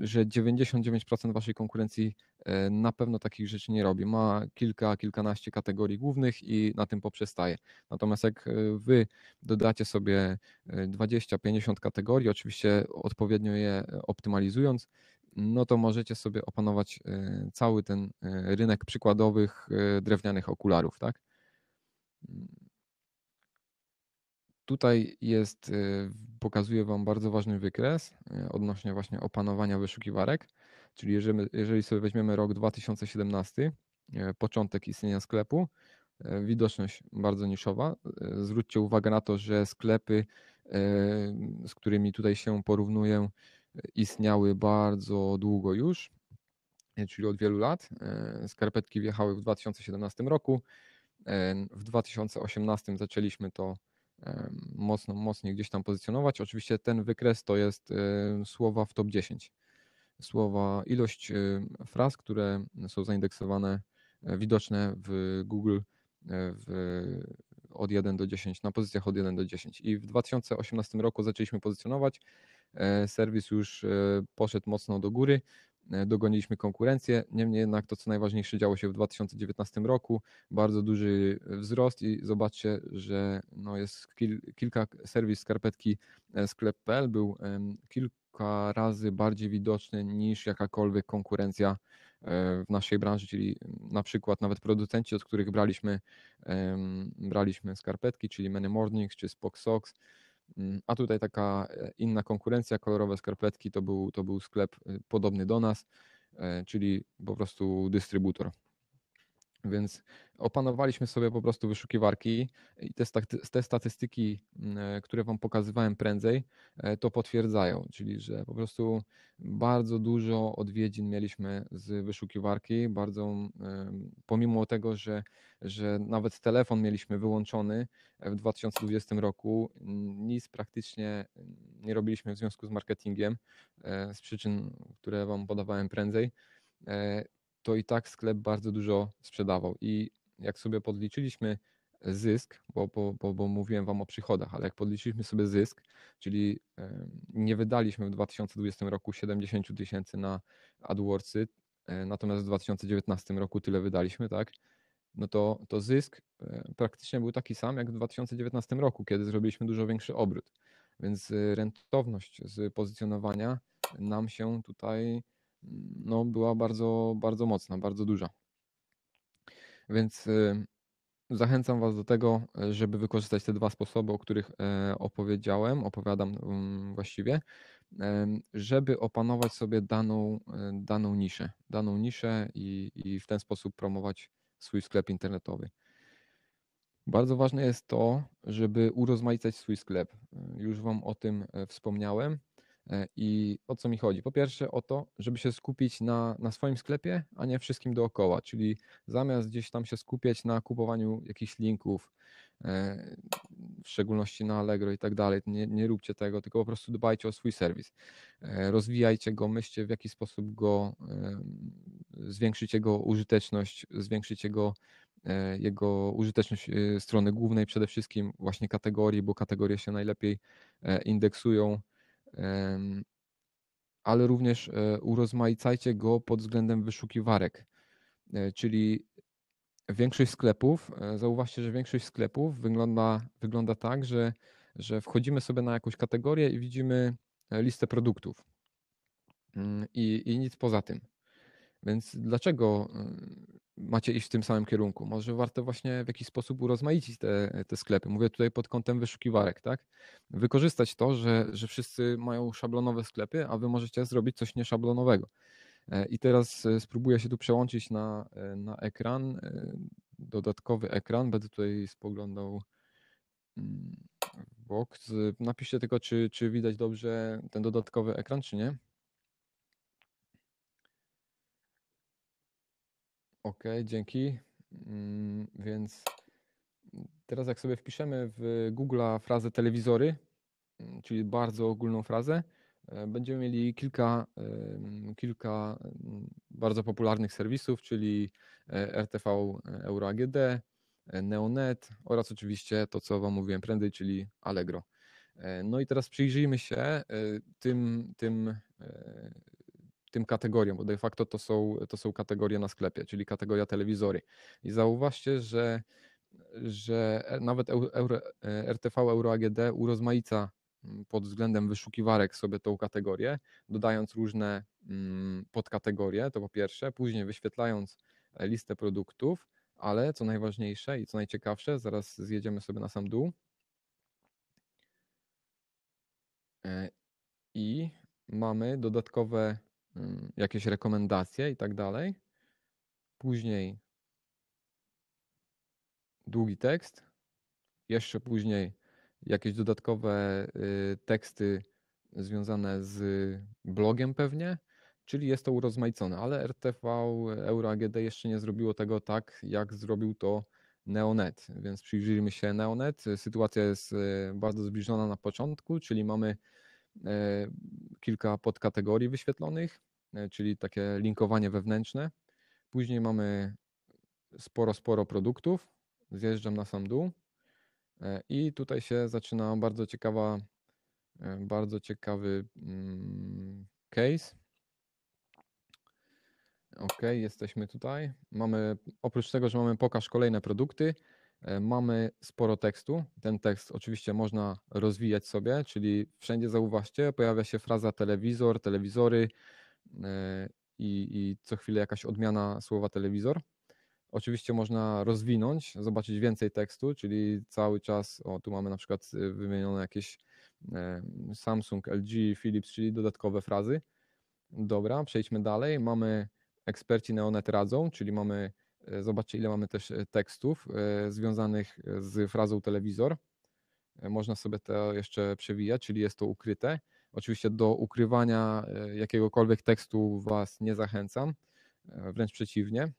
że 99% waszej konkurencji e, na pewno takich rzeczy nie robi. Ma kilka, kilkanaście kategorii głównych i na tym poprzestaje. Natomiast jak e, wy dodacie sobie 20-50 kategorii, oczywiście odpowiednio je optymalizując, no to możecie sobie opanować cały ten rynek przykładowych drewnianych okularów, tak? Mm. Tutaj jest, y, pokazuję Wam bardzo ważny wykres y, odnośnie właśnie opanowania wyszukiwarek, czyli jeżeli, jeżeli sobie weźmiemy rok 2017, y, początek istnienia sklepu, widoczność bardzo niszowa. Zwróćcie uwagę na to, że sklepy, z którymi tutaj się porównuję, istniały bardzo długo już, czyli od wielu lat. Skarpetki wjechały w 2017 roku. W 2018 zaczęliśmy to mocno, mocniej gdzieś tam pozycjonować. Oczywiście ten wykres to jest słowa w top 10. Słowa, ilość fraz, które są zaindeksowane, e, widoczne w Google e, w, od 1 do 10, na pozycjach od 1 do 10. I w 2018 roku zaczęliśmy pozycjonować. E, serwis już poszedł mocno do góry. E, dogoniliśmy konkurencję. Niemniej jednak to, co najważniejsze, działo się w 2019 roku. Bardzo duży e, wzrost i zobaczcie, że no jest kil, kilka serwis skarpetki e, sklep.pl był kilka razy bardziej widoczny niż jakakolwiek konkurencja w naszej branży, czyli na przykład nawet producenci, od których braliśmy, braliśmy skarpetki, czyli Many Mornings czy Spock Socks, Mm, a tutaj taka e, inna konkurencja, kolorowe skarpetki to był, to był sklep y, podobny do nas, e, czyli po prostu dystrybutor. Więc opanowaliśmy sobie po prostu wyszukiwarki i te, te statystyki, mm, e, które Wam pokazywałem prędzej, e, to potwierdzają, czyli że po prostu bardzo dużo odwiedzin mieliśmy z wyszukiwarki, bardzo mm, e, pomimo tego, że, że nawet telefon mieliśmy wyłączony w 2020 roku, nic praktycznie nie robiliśmy w związku z marketingiem z przyczyn, które Wam podawałem prędzej to i tak sklep bardzo dużo sprzedawał. I jak sobie podliczyliśmy zysk, bo, bo, bo, bo mówiłem Wam o przychodach, ale jak podliczyliśmy sobie zysk, czyli nie wydaliśmy w 2020 roku 70 tysięcy na AdWordsy, e, natomiast w 2019 roku tyle wydaliśmy, tak? No to, to zysk e, praktycznie był taki sam jak w 2019 roku, kiedy zrobiliśmy dużo większy obrót. Więc e, rentowność z pozycjonowania nam się tutaj no, była bardzo, bardzo mocna, bardzo duża. Więc y, zachęcam Was do tego, żeby wykorzystać te dwa sposoby, o których e, opowiedziałem, opowiadam mm, właściwie, żeby opanować sobie daną, e, daną niszę, daną niszę i, i w ten sposób promować swój sklep internetowy. Bardzo ważne jest to, żeby urozmaicać swój sklep. Już Wam o tym e, wspomniałem. E, I o co mi chodzi? Po pierwsze o to, żeby się skupić na, na swoim sklepie, a nie wszystkim dookoła, czyli zamiast gdzieś tam się skupiać na kupowaniu jakichś linków, e, w szczególności na Allegro i tak dalej, nie, nie róbcie tego, tylko po prostu dbajcie o swój serwis. E, rozwijajcie go, myślcie w jaki sposób go zwiększyć jego użyteczność, zwiększyć jego jego użyteczność strony głównej, przede wszystkim właśnie kategorii, bo kategorie się najlepiej indeksują ale również e, urozmaicajcie go pod względem wyszukiwarek. E, czyli większość sklepów, e, zauważcie, że większość sklepów wygląda, wygląda tak, że, że wchodzimy sobie na jakąś kategorię i widzimy listę produktów mm, i, i nic poza tym. Więc dlaczego y, macie iść w tym samym kierunku? Może warto właśnie w jakiś sposób urozmaicić te, te sklepy. Mówię tutaj pod kątem wyszukiwarek, tak? Wykorzystać to, że, że wszyscy mają szablonowe sklepy, a wy możecie zrobić coś nieszablonowego. E, I teraz e, spróbuję się tu przełączyć na, e, na ekran, dodatkowy ekran. Będę tutaj spoglądał mm, w bok. Napiszcie tylko, czy, czy widać dobrze ten dodatkowy ekran, czy nie. OK, dzięki. Mm, więc teraz jak sobie wpiszemy w Google'a frazę telewizory, mm, czyli bardzo ogólną frazę, e, będziemy mieli kilka, kilka mm, bardzo popularnych serwisów, czyli e, RTV e, Euro AGD, Neonet oraz oczywiście to, co Wam mówiłem prędzej, czyli Allegro. No i teraz przyjrzyjmy się tym, tym tym kategoriom, bo de facto to są, to są kategorie na sklepie, czyli kategoria telewizory. I zauważcie, że, że nawet Euro, RTV Euro e, AGD urozmaica mm, pod względem wyszukiwarek sobie tą kategorię, dodając różne mm, podkategorie, to po pierwsze, później wyświetlając e, listę produktów, ale co najważniejsze i co najciekawsze, zaraz zjedziemy sobie na sam dół. E, I mamy dodatkowe Mm, jakieś rekomendacje i tak dalej. Później długi tekst, jeszcze później jakieś dodatkowe y, teksty związane z blogiem pewnie, czyli jest to urozmaicone, ale RTV EuroAGD jeszcze nie zrobiło tego tak, jak zrobił to Neonet, więc przyjrzyjmy się Neonet. Sytuacja jest y, bardzo zbliżona na początku, czyli mamy y, kilka podkategorii wyświetlonych. E, czyli takie linkowanie wewnętrzne. Później mamy sporo, sporo produktów. Zjeżdżam na sam dół e, i tutaj się zaczyna bardzo ciekawa, e, bardzo ciekawy mm, case. OK, jesteśmy tutaj. Mamy, oprócz tego, że mamy pokaż kolejne produkty, mamy sporo tekstu. Ten tekst oczywiście można rozwijać sobie, czyli wszędzie zauważcie, pojawia się fraza telewizor, telewizory, E, i, i co chwilę jakaś odmiana słowa telewizor. Oczywiście można rozwinąć, zobaczyć więcej tekstu, czyli cały czas, o tu mamy na przykład y, wymienione jakieś e, Samsung, LG, Philips, czyli dodatkowe frazy. Dobra, przejdźmy dalej. Mamy eksperci Neonet radzą, czyli mamy, e, zobaczcie ile mamy też tekstów związanych z frazą telewizor. Można sobie to jeszcze przewijać, czyli jest to ukryte. Oczywiście do ukrywania e, jakiegokolwiek tekstu Was nie zachęcam, e, wręcz przeciwnie.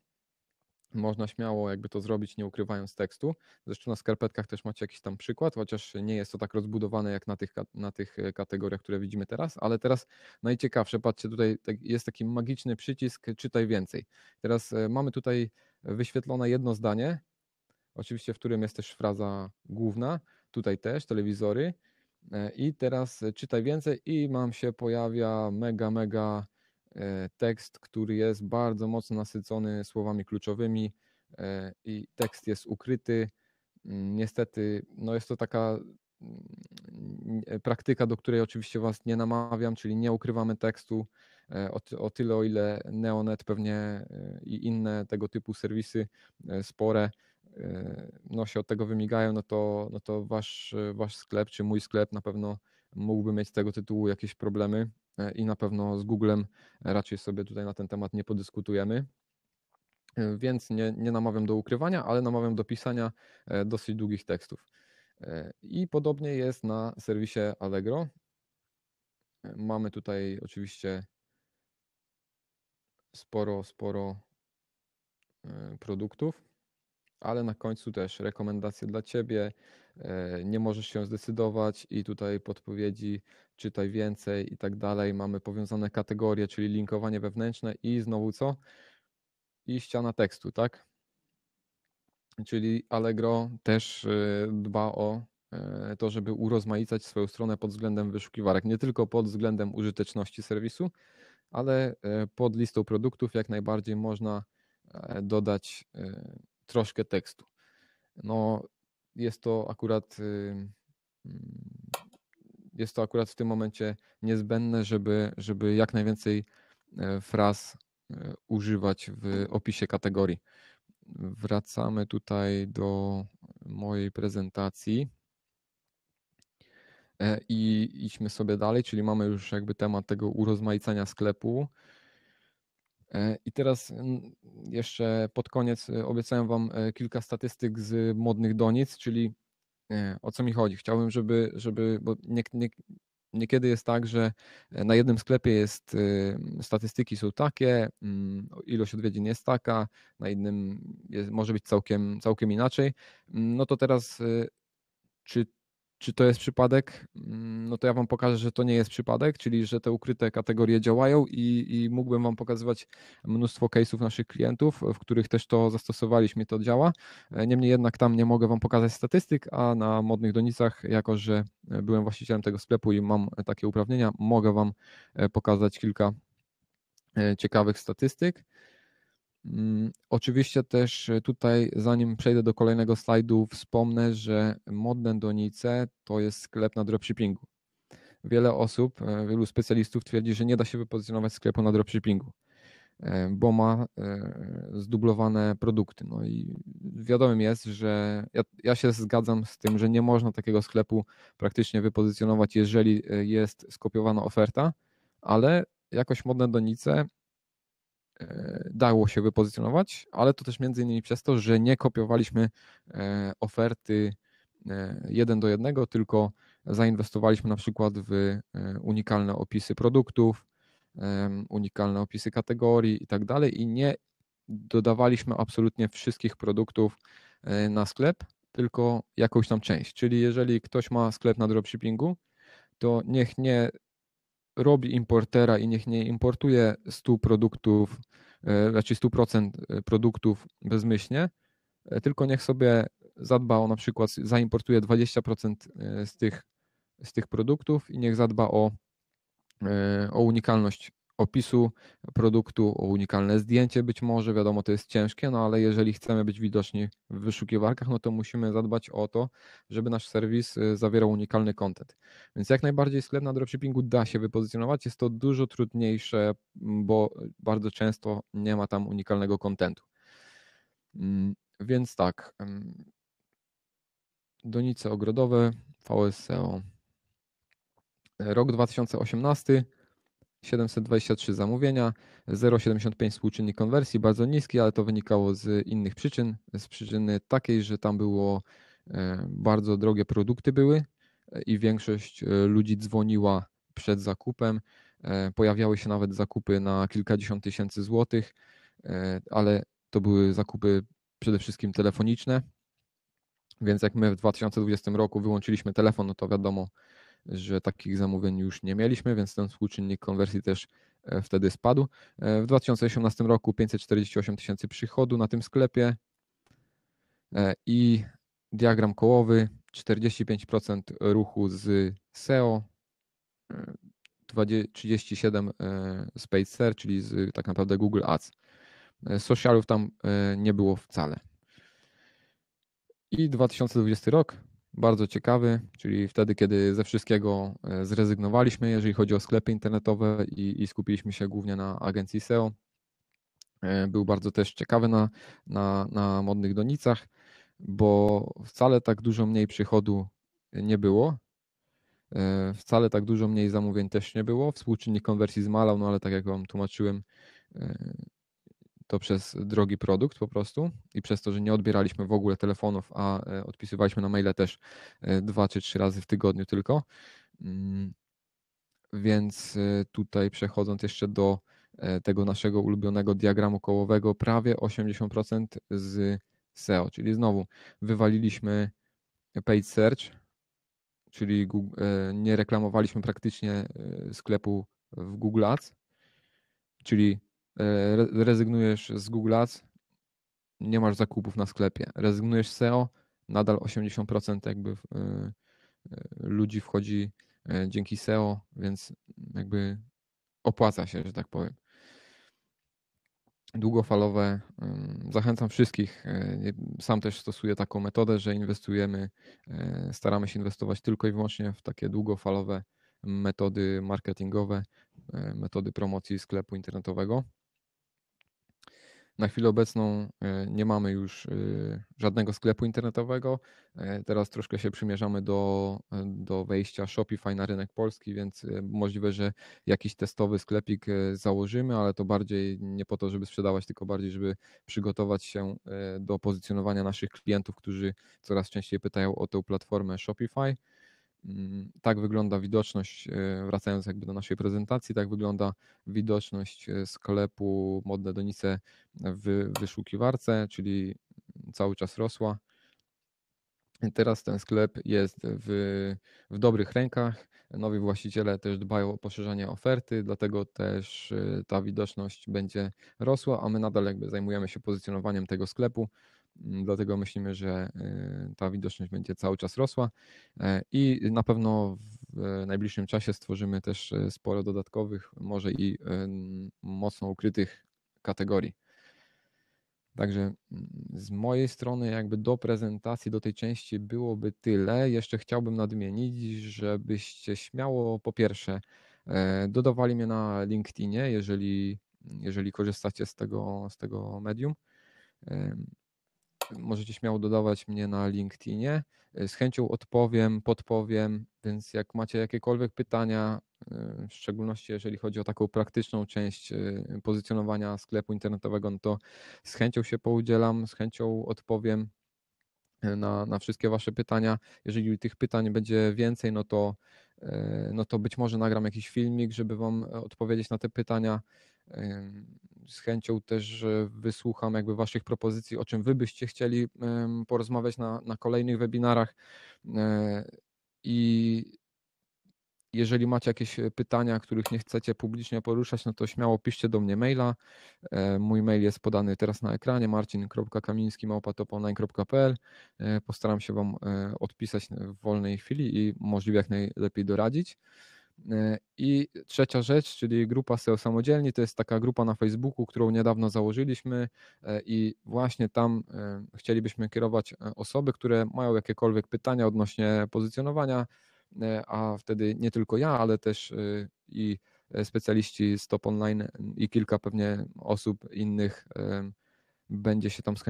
Można śmiało jakby to zrobić, nie ukrywając tekstu. Zresztą na skarpetkach też macie jakiś tam przykład, chociaż nie jest to tak rozbudowane jak na tych, na tych e, kategoriach, które widzimy teraz, ale teraz najciekawsze, patrzcie tutaj, tak, jest taki magiczny przycisk czytaj więcej. Teraz mamy tutaj wyświetlone jedno zdanie, oczywiście w którym jest też fraza główna, tutaj też telewizory, E, I teraz e, czytaj więcej i mam się pojawia mega, mega e, tekst, który jest bardzo mocno nasycony słowami kluczowymi i tekst jest ukryty. Mm, niestety, no jest to taka mm, praktyka, do której oczywiście Was nie namawiam, czyli nie ukrywamy tekstu o, o tyle, o ile Neonet pewnie i inne tego typu serwisy spore Y, no, się od tego wymigają, no to, no to wasz, wasz sklep czy mój sklep na pewno mógłby mieć z tego tytułu jakieś problemy e, i na pewno z Googlem raczej sobie tutaj na ten temat nie podyskutujemy. E, więc nie, nie namawiam do ukrywania, ale namawiam do pisania e, dosyć długich tekstów. I podobnie jest na serwisie Allegro. Mamy tutaj oczywiście sporo, sporo produktów ale na końcu też rekomendacje dla ciebie. E, nie możesz się zdecydować i tutaj podpowiedzi, czytaj więcej i tak dalej. Mamy powiązane kategorie, czyli linkowanie wewnętrzne i znowu co? I ściana tekstu, tak? Czyli Allegro też e, dba o e, to, żeby urozmaicać swoją stronę pod względem wyszukiwarek, nie tylko pod względem użyteczności serwisu, ale pod listą produktów jak najbardziej można dodać troszkę tekstu. No, jest to akurat mm, jest to akurat w tym momencie niezbędne, żeby, żeby jak najwięcej e, fraz e, używać w opisie kategorii. Wracamy tutaj do mojej prezentacji e, i idźmy sobie dalej, czyli mamy już jakby temat tego urozmaicania sklepu. E, I teraz mm, jeszcze pod koniec e, obiecałem Wam e, kilka statystyk z modnych donic, czyli o co mi chodzi. Chciałbym, żeby, żeby bo nie, nie, niekiedy jest tak, że na jednym sklepie jest statystyki są takie, mm, ilość odwiedzin jest taka, na innym jest, może być całkiem, całkiem inaczej. Mm, no to teraz, czy czy to jest przypadek? Mm, no to ja Wam pokażę, że to nie jest przypadek, czyli że te ukryte kategorie działają i, i mógłbym Wam pokazywać mnóstwo case'ów naszych klientów, w których też to zastosowaliśmy, to działa. E, niemniej jednak tam nie mogę Wam pokazać statystyk, a na modnych donicach, jako że e, byłem właścicielem tego sklepu i mam takie uprawnienia, mogę Wam e, pokazać kilka ciekawych statystyk. Mm, oczywiście też e, tutaj, zanim przejdę do kolejnego slajdu, wspomnę, że Modne Donice to jest sklep na dropshippingu. Wiele osób, e, wielu specjalistów twierdzi, że nie da się wypozycjonować sklepu na dropshippingu, e, bo ma zdublowane produkty. No i wiadomym jest, że ja, ja się zgadzam z tym, że nie można takiego sklepu praktycznie wypozycjonować, jeżeli jest skopiowana oferta, ale jakoś modne donice E, dało się wypozycjonować, ale to też między innymi przez to, że nie kopiowaliśmy e, oferty e, jeden do jednego, tylko zainwestowaliśmy na przykład w unikalne opisy produktów, unikalne opisy kategorii i tak dalej i nie dodawaliśmy absolutnie wszystkich produktów na sklep, tylko jakąś tam część. Czyli jeżeli ktoś ma sklep na dropshippingu, to niech nie robi importera i niech nie importuje 100 produktów, e, znaczy 100% e, produktów bezmyślnie, e, tylko niech sobie zadba o na przykład, zaimportuje 20% z tych, z tych produktów i niech zadba o, o unikalność opisu produktu, o unikalne zdjęcie być może, wiadomo, to jest ciężkie, no ale jeżeli chcemy być widoczni w wyszukiwarkach, no to musimy zadbać o to, żeby nasz serwis y, zawierał unikalny content. Więc jak najbardziej sklep na dropshippingu da się wypozycjonować, jest to dużo trudniejsze, bo bardzo często nie ma tam unikalnego kontentu. Mm, więc tak, donice ogrodowe, VSEO, Rok 2018 723 zamówienia, 0,75 współczynnik konwersji, bardzo niski, ale to wynikało z innych przyczyn, z przyczyny takiej, że tam było e, bardzo drogie produkty były e, i większość e, ludzi dzwoniła przed zakupem. Pojawiały się nawet zakupy na kilkadziesiąt tysięcy złotych, ale to były zakupy przede wszystkim telefoniczne. Więc jak my w 2020 roku wyłączyliśmy telefon, no to wiadomo, że takich zamówień już nie mieliśmy, więc ten współczynnik konwersji też e, wtedy spadł. E, w 2018 roku 548 tysięcy przychodu na tym sklepie e, i diagram kołowy 45% ruchu z SEO, 37 z paid search, czyli z tak naprawdę Google Ads. Socialów tam nie było wcale. I 2020 rok bardzo ciekawy, czyli wtedy, kiedy ze wszystkiego e, zrezygnowaliśmy, jeżeli chodzi o sklepy internetowe i, i skupiliśmy się głównie na agencji SEO. E, był bardzo też ciekawy na, na, na modnych donicach, bo wcale tak dużo mniej przychodu nie było. E, wcale tak dużo mniej zamówień też nie było. Współczynnik konwersji zmalał, no ale tak jak Wam tłumaczyłem, to przez drogi produkt po prostu i przez to, że nie odbieraliśmy w ogóle telefonów, a e, odpisywaliśmy na maile też e, dwa czy trzy razy w tygodniu tylko. Mm, więc e, tutaj przechodząc jeszcze do tego naszego ulubionego diagramu kołowego, prawie 80% z SEO, czyli znowu wywaliliśmy paid search, czyli nie reklamowaliśmy praktycznie sklepu w Google Ads, czyli E, rezygnujesz z Google Ads, nie masz zakupów na sklepie. Rezygnujesz z SEO, nadal 80% jakby e, e, ludzi wchodzi dzięki SEO, więc jakby opłaca się, że tak powiem. Długofalowe. Mm, zachęcam wszystkich. Sam też stosuję taką metodę, że inwestujemy, staramy się inwestować tylko i wyłącznie w takie długofalowe metody marketingowe, metody promocji sklepu internetowego. Na chwilę obecną e, nie mamy już e, żadnego sklepu internetowego. E, teraz troszkę się przymierzamy do, do wejścia Shopify na rynek polski, więc możliwe, że jakiś testowy sklepik założymy, ale to bardziej nie po to, żeby sprzedawać, tylko bardziej, żeby przygotować się do pozycjonowania naszych klientów, którzy coraz częściej pytają o tę platformę Shopify. Mm, tak wygląda widoczność, e, wracając jakby do naszej prezentacji, tak wygląda widoczność e, sklepu Modne Donice w wyszukiwarce, czyli cały czas rosła. Teraz ten sklep jest w, w dobrych rękach. Nowi właściciele też dbają o poszerzanie oferty, dlatego też e, ta widoczność będzie rosła, a my nadal jakby zajmujemy się pozycjonowaniem tego sklepu. Dlatego myślimy, że y, ta widoczność będzie cały czas rosła y, i na pewno w najbliższym czasie stworzymy też y, sporo dodatkowych, może i mocno ukrytych kategorii. Także z mojej strony, jakby do prezentacji, do tej części byłoby tyle. Jeszcze chciałbym nadmienić, żebyście śmiało po pierwsze dodawali mnie na LinkedInie, jeżeli, jeżeli korzystacie z tego, z tego medium. Możecie śmiało dodawać mnie na LinkedInie. E, z chęcią odpowiem, podpowiem, więc jak macie jakiekolwiek pytania, e, w szczególności jeżeli chodzi o taką praktyczną część e, pozycjonowania sklepu internetowego, no to z chęcią się poudzielam, z chęcią odpowiem na, na wszystkie Wasze pytania. Jeżeli tych pytań będzie więcej, no to, no to być może nagram jakiś filmik, żeby Wam odpowiedzieć na te pytania. Z chęcią też wysłucham jakby Waszych propozycji, o czym Wy byście chcieli porozmawiać na, na kolejnych webinarach. E, I jeżeli macie jakieś e, pytania, których nie chcecie publicznie poruszać, no to śmiało piszcie do mnie maila. E, mój mail jest podany teraz na ekranie marcin.kamiński.małpatoponline.pl Postaram się Wam odpisać w wolnej chwili i możliwie jak najlepiej doradzić. I trzecia rzecz, czyli grupa SEO Samodzielni, to jest taka grupa na Facebooku, którą niedawno założyliśmy e, i właśnie tam e, chcielibyśmy kierować e, osoby, które mają jakiekolwiek pytania odnośnie pozycjonowania, a wtedy nie tylko ja, ale też i specjaliści z Top Online i kilka pewnie osób innych będzie się tam z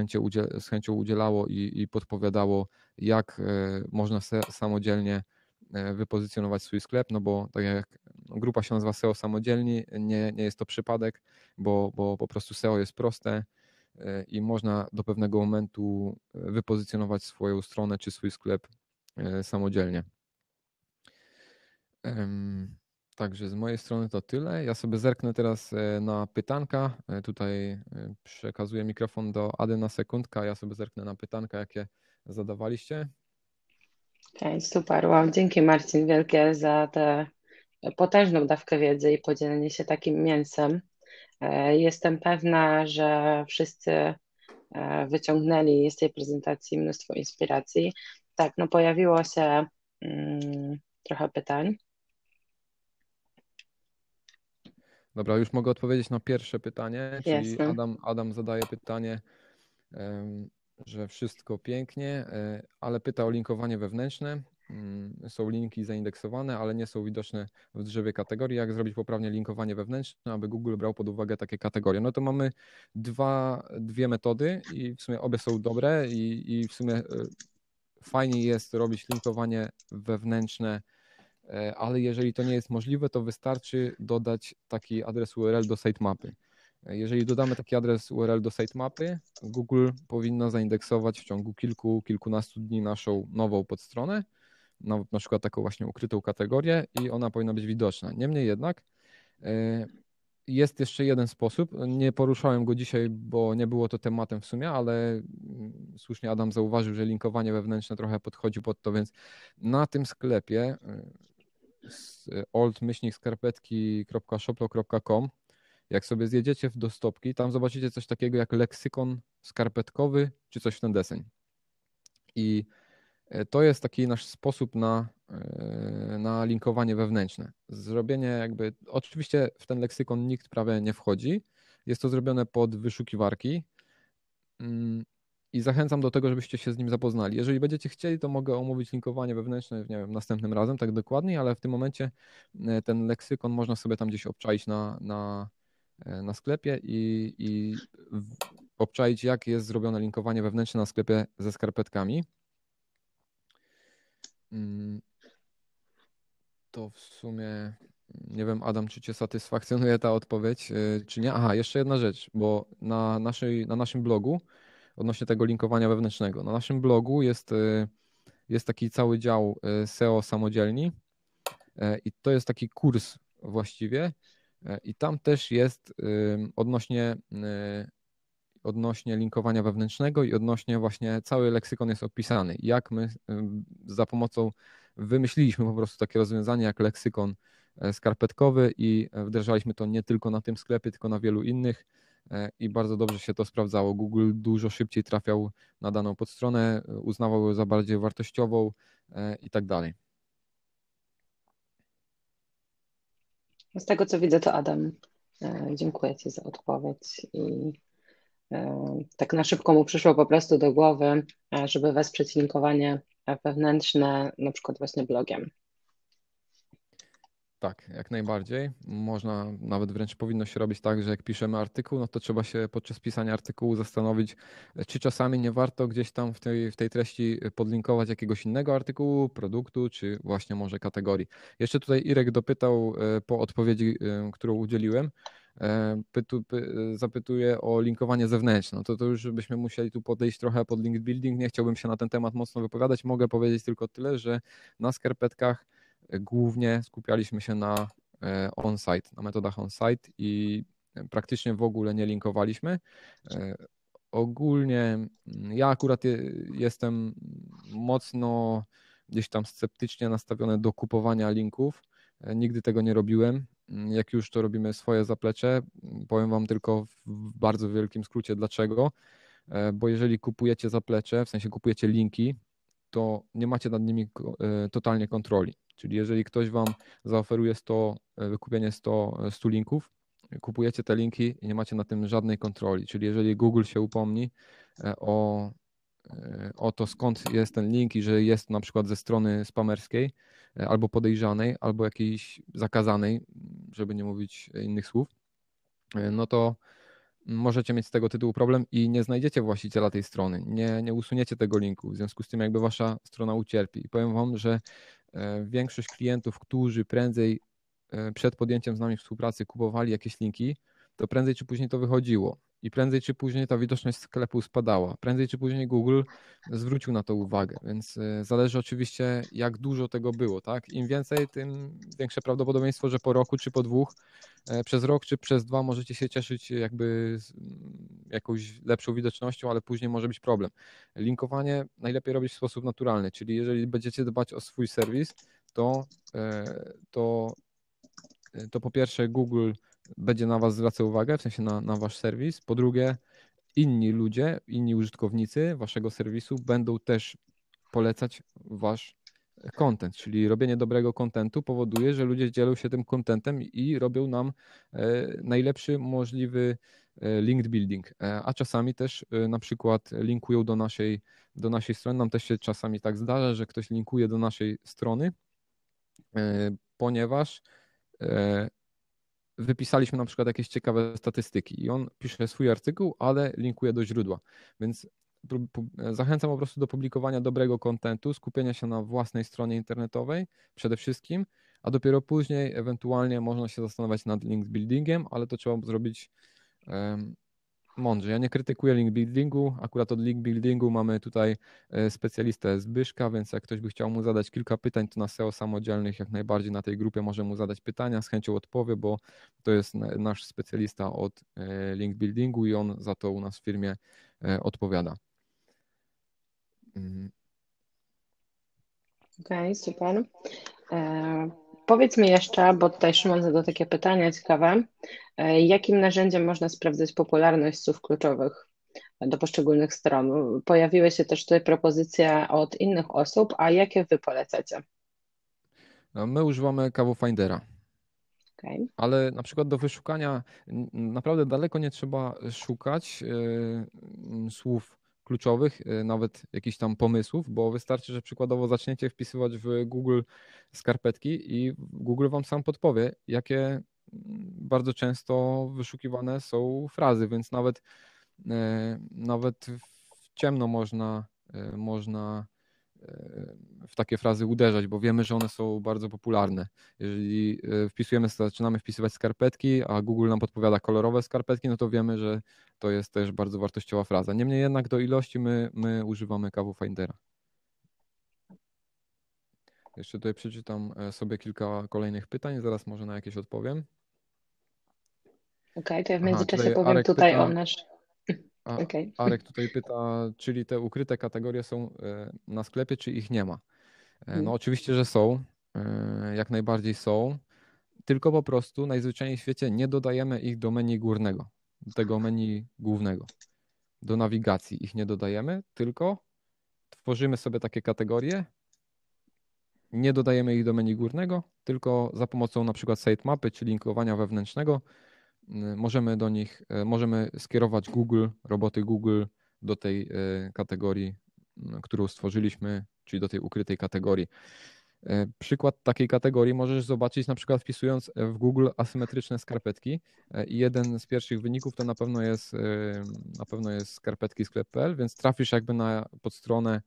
chęcią, udzielało i, podpowiadało, jak można samodzielnie E, wypozycjonować swój sklep, no bo tak jak no, grupa się nazywa SEO samodzielni, nie, nie jest to przypadek, bo, bo po prostu SEO jest proste e, i można do pewnego momentu e, wypozycjonować swoją stronę czy swój sklep samodzielnie. Także z mojej strony to tyle. Ja sobie zerknę teraz na pytanka. Tutaj przekazuję mikrofon do Ady na sekundkę. Ja sobie zerknę na pytanka, jakie zadawaliście. Okay, super, wow. Dzięki Marcin wielkie za tę potężną dawkę wiedzy i podzielenie się takim mięsem. E, jestem pewna, że wszyscy e, wyciągnęli z tej prezentacji mnóstwo inspiracji. Tak, no pojawiło się mm, trochę pytań. Dobra, już mogę odpowiedzieć na pierwsze pytanie, czyli Adam, Adam zadaje pytanie, że wszystko pięknie, e, ale pyta o linkowanie wewnętrzne. Mm, są linki zaindeksowane, ale nie są widoczne w drzewie kategorii. Jak zrobić poprawnie linkowanie wewnętrzne, aby Google brał pod uwagę takie kategorie? No to mamy dwa, dwie metody i w sumie obie są dobre i, i w sumie e, fajniej jest robić linkowanie wewnętrzne, e, ale jeżeli to nie jest możliwe, to wystarczy dodać taki adres URL do sitemapy. Jeżeli dodamy taki adres URL do sitemapy, Google powinno zaindeksować w ciągu kilku, kilkunastu dni naszą nową podstronę, na, na przykład taką właśnie ukrytą kategorię i ona powinna być widoczna. Niemniej jednak e, jest jeszcze jeden sposób. Nie poruszałem go dzisiaj, bo nie było to tematem w sumie, ale mm, słusznie Adam zauważył, że linkowanie wewnętrzne trochę podchodzi pod to, więc na tym sklepie e, z old-skarpetki.shoplo.com jak sobie zjedziecie do stopki, tam zobaczycie coś takiego jak leksykon skarpetkowy czy coś w ten deseń. I e, to jest taki nasz sposób na, e, na linkowanie wewnętrzne. Zrobienie jakby, oczywiście w ten leksykon nikt prawie nie wchodzi. Jest to zrobione pod wyszukiwarki mm, i zachęcam do tego, żebyście się z nim zapoznali. Jeżeli będziecie chcieli, to mogę omówić linkowanie wewnętrzne, nie wiem, następnym razem tak dokładniej, ale w tym momencie e, ten leksykon można sobie tam gdzieś obczaić na, na, E, na sklepie i, i obczaić, jak jest zrobione linkowanie wewnętrzne na sklepie ze skarpetkami. Mm, to w sumie nie wiem, Adam, czy Cię satysfakcjonuje ta odpowiedź, e, czy nie? Aha, jeszcze jedna rzecz, bo na, naszej, na naszym blogu, odnośnie tego linkowania wewnętrznego, na naszym blogu jest, e, jest taki cały dział SEO samodzielni i to jest taki kurs właściwie, E, I tam też jest odnośnie, y, odnośnie linkowania wewnętrznego i odnośnie właśnie cały leksykon jest opisany. Jak my za pomocą wymyśliliśmy po prostu takie rozwiązanie jak leksykon e, skarpetkowy i e, wdrażaliśmy to nie tylko na tym sklepie, tylko na wielu innych i bardzo dobrze się to sprawdzało. Google dużo szybciej trafiał na daną podstronę, uznawał ją za bardziej wartościową i tak dalej. Z tego co widzę, to Adam. E, dziękuję Ci za odpowiedź i e, tak na szybko mu przyszło po prostu do głowy, e, żeby wesprzeć linkowanie wewnętrzne, na przykład właśnie blogiem. Tak, jak najbardziej. Można, nawet wręcz powinno się robić tak, że jak piszemy artykuł, no to trzeba się podczas pisania artykułu zastanowić, czy czasami nie warto gdzieś tam w tej, w tej treści podlinkować jakiegoś innego artykułu, produktu, czy właśnie może kategorii. Jeszcze tutaj Irek dopytał e, po odpowiedzi, e, którą udzieliłem, e, pytu, py, zapytuje o linkowanie zewnętrzne. No to, to już byśmy musieli tu podejść trochę pod link building. Nie chciałbym się na ten temat mocno wypowiadać. Mogę powiedzieć tylko tyle, że na skarpetkach głównie skupialiśmy się na e, on-site, na metodach on-site i praktycznie w ogóle nie linkowaliśmy. E, ogólnie mm, ja akurat jestem mocno gdzieś tam sceptycznie nastawiony do kupowania linków. E, nigdy tego nie robiłem. Mm, jak już to robimy swoje zaplecze, mm, powiem Wam tylko w bardzo wielkim skrócie dlaczego. Bo jeżeli kupujecie zaplecze, w sensie kupujecie linki, to nie macie nad nimi e, totalnie kontroli. Czyli jeżeli ktoś Wam zaoferuje 100, e, wykupienie 100, 100 e, linków, kupujecie te linki i nie macie na tym żadnej kontroli. Czyli jeżeli Google się upomni o, o to, skąd jest ten link i że jest na przykład ze strony spamerskiej, albo podejrzanej, albo jakiejś zakazanej, żeby nie mówić innych słów, no to możecie mieć z tego tytułu problem i nie znajdziecie właściciela tej strony, nie, nie usuniecie tego linku, w związku z tym jakby wasza strona ucierpi. I powiem wam, że e, większość klientów, którzy prędzej e, przed podjęciem z nami współpracy kupowali jakieś linki, to prędzej czy później to wychodziło. I prędzej czy później ta widoczność sklepu spadała. Prędzej czy później Google zwrócił na to uwagę, więc y, zależy oczywiście, jak dużo tego było. Tak? Im więcej, tym większe prawdopodobieństwo, że po roku czy po dwóch, e, przez rok czy przez dwa możecie się cieszyć jakby jakąś lepszą widocznością, ale później może być problem. Linkowanie najlepiej robić w sposób naturalny, czyli jeżeli będziecie dbać o swój serwis, to, e, to, e, to po pierwsze Google będzie na Was zwracał uwagę, w sensie na, na Wasz serwis. Po drugie, inni ludzie, inni użytkownicy Waszego serwisu będą też polecać Wasz content, czyli robienie dobrego kontentu powoduje, że ludzie dzielą się tym kontentem i robią nam e, najlepszy możliwy e, link building, e, a czasami też na przykład linkują do naszej, do naszej strony. Nam też się czasami tak zdarza, że ktoś linkuje do naszej strony, ponieważ wypisaliśmy na przykład jakieś ciekawe statystyki i on pisze swój artykuł, ale linkuje do źródła. Więc zachęcam po prostu do publikowania dobrego kontentu, skupienia się na własnej stronie internetowej przede wszystkim, a dopiero później ewentualnie można się zastanawiać nad link buildingiem, ale to trzeba zrobić mądrze. Ja nie krytykuję link buildingu. Akurat od link buildingu mamy tutaj e, specjalistę Zbyszka, więc jak ktoś by chciał mu zadać kilka pytań, to na SEO samodzielnych jak najbardziej na tej grupie może mu zadać pytania. Z chęcią odpowie, bo to jest nasz specjalista od e, link buildingu i on za to u nas w firmie e, odpowiada. Mhm. Okej, okay, super powiedz mi jeszcze, bo tutaj Szymon zadał takie pytanie ciekawe, e, jakim narzędziem można sprawdzać popularność słów kluczowych do poszczególnych stron? Pojawiły się też tutaj propozycje od innych osób, a jakie wy polecacie? No, my używamy Kawo Okay. Ale na przykład do wyszukania naprawdę daleko nie trzeba szukać yy, słów kluczowych, y, nawet jakichś tam pomysłów, bo wystarczy, że przykładowo zaczniecie wpisywać w Google skarpetki i Google wam sam podpowie, jakie mm, bardzo często wyszukiwane są frazy, więc nawet, y, nawet w ciemno można, y, można w takie frazy uderzać, bo wiemy, że one są bardzo popularne. Jeżeli e, wpisujemy, zaczynamy wpisywać skarpetki, a Google nam podpowiada kolorowe skarpetki, no to wiemy, że to jest też bardzo wartościowa fraza. Niemniej jednak do ilości my, my używamy kawu Findera. Jeszcze tutaj przeczytam e, sobie kilka kolejnych pytań, zaraz może na jakieś odpowiem. Okej, okay, to ja w międzyczasie Aha, powiem tutaj pyta... o nasz. A, okay. Arek tutaj pyta, czyli te ukryte kategorie są e, na sklepie, czy ich nie ma? E, no hmm. oczywiście, że są. E, jak najbardziej są. Tylko po prostu najzwyczajniej w świecie nie dodajemy ich do menu górnego, do tego menu głównego. Do nawigacji ich nie dodajemy, tylko tworzymy sobie takie kategorie. Nie dodajemy ich do menu górnego, tylko za pomocą na przykład sitemapy czy linkowania wewnętrznego Y, możemy do nich, y, możemy skierować Google, roboty Google do tej y, kategorii, którą stworzyliśmy, czyli do tej ukrytej kategorii. Przykład takiej kategorii możesz zobaczyć na przykład wpisując w Google asymetryczne skarpetki i jeden z pierwszych wyników to na pewno jest na pewno jest skarpetki sklep.pl, więc trafisz jakby na podstronę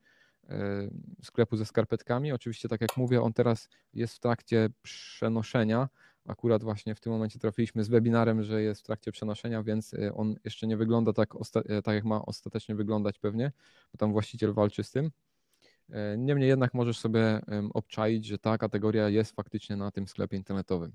sklepu ze skarpetkami. Oczywiście tak jak mówię, on teraz jest w trakcie przenoszenia Akurat właśnie w tym momencie trafiliśmy z webinarem, że jest w trakcie przenoszenia, więc y, on jeszcze nie wygląda tak, y, tak jak ma ostatecznie wyglądać pewnie, bo tam właściciel walczy z tym. Y, niemniej jednak możesz sobie obczaić, że ta kategoria jest faktycznie na tym sklepie internetowym.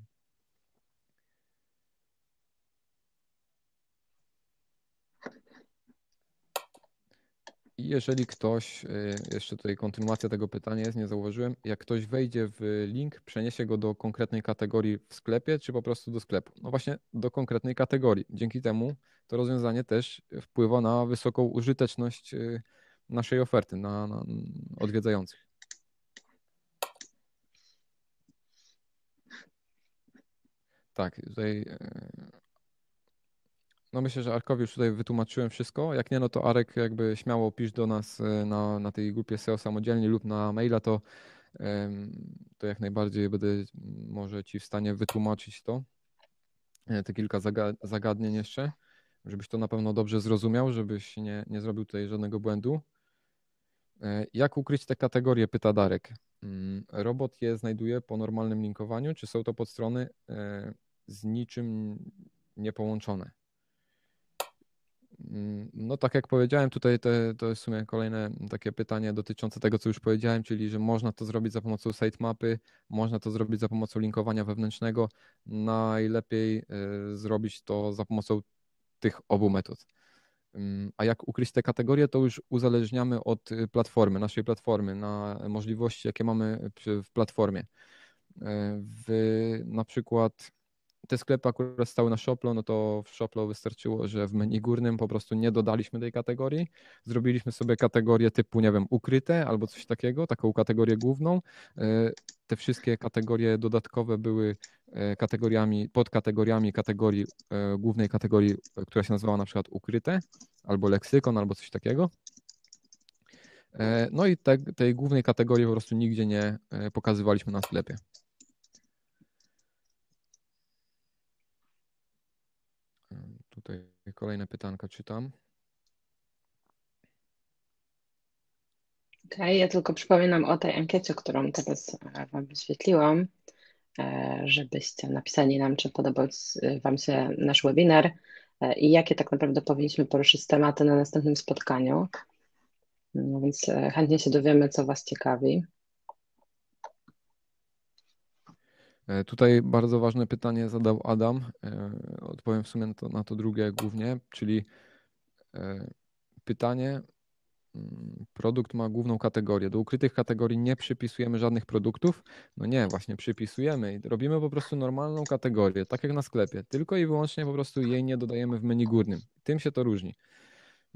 Jeżeli ktoś, y, jeszcze tutaj kontynuacja tego pytania jest, nie zauważyłem, jak ktoś wejdzie w link, przeniesie go do konkretnej kategorii w sklepie, czy po prostu do sklepu? No właśnie do konkretnej kategorii. Dzięki temu to rozwiązanie też wpływa na wysoką użyteczność y, naszej oferty, na, na odwiedzających. Tak, tutaj y, no myślę, że Arkowi już tutaj wytłumaczyłem wszystko. Jak nie, no to Arek jakby śmiało pisz do nas e, na, na tej grupie SEO samodzielnie lub na maila, to, to jak najbardziej będę może Ci w stanie wytłumaczyć to. E, te kilka zagadnień jeszcze, żebyś to na pewno dobrze zrozumiał, żebyś nie, nie zrobił tutaj żadnego błędu. E, jak ukryć te kategorie, pyta Darek. Mm, robot je znajduje po normalnym linkowaniu, czy są to podstrony z niczym niepołączone? Mm, no tak jak powiedziałem, tutaj te, to jest w sumie kolejne takie pytanie dotyczące tego, co już powiedziałem, czyli że można to zrobić za pomocą sitemapy, można to zrobić za pomocą linkowania wewnętrznego. Najlepiej e, zrobić to za pomocą tych obu metod. Mm, a jak ukryć te kategorie, to już uzależniamy od e, platformy, naszej platformy, na możliwości, jakie mamy w platformie. E, w, na przykład te sklepy akurat stały na Shoplo, no to w Shoplo wystarczyło, że w menu górnym po prostu nie dodaliśmy tej kategorii. Zrobiliśmy sobie kategorię typu, nie wiem, ukryte albo coś takiego, taką kategorię główną. E, te wszystkie kategorie dodatkowe były e, kategoriami, podkategoriami kategorii, e, głównej kategorii, która się nazywała na przykład ukryte albo leksykon albo coś takiego. No i te, tej głównej kategorii po prostu nigdzie nie pokazywaliśmy na sklepie. Tutaj kolejne pytanka czytam. Okej, okay, ja tylko przypominam o tej ankiecie, którą teraz e, Wam wyświetliłam, e, żebyście napisali nam, czy podobał e, Wam się nasz webinar i jakie tak naprawdę powinniśmy poruszyć tematy na następnym spotkaniu. No więc chętnie się dowiemy, co Was ciekawi. E, tutaj bardzo ważne pytanie zadał Adam. E, odpowiem w sumie na to, na to drugie głównie, czyli e, pytanie, mm, produkt ma główną kategorię. Do ukrytych kategorii nie przypisujemy żadnych produktów. No nie, właśnie przypisujemy i robimy po prostu normalną kategorię, tak jak na sklepie, tylko i wyłącznie po prostu jej nie dodajemy w menu górnym. Tym się to różni.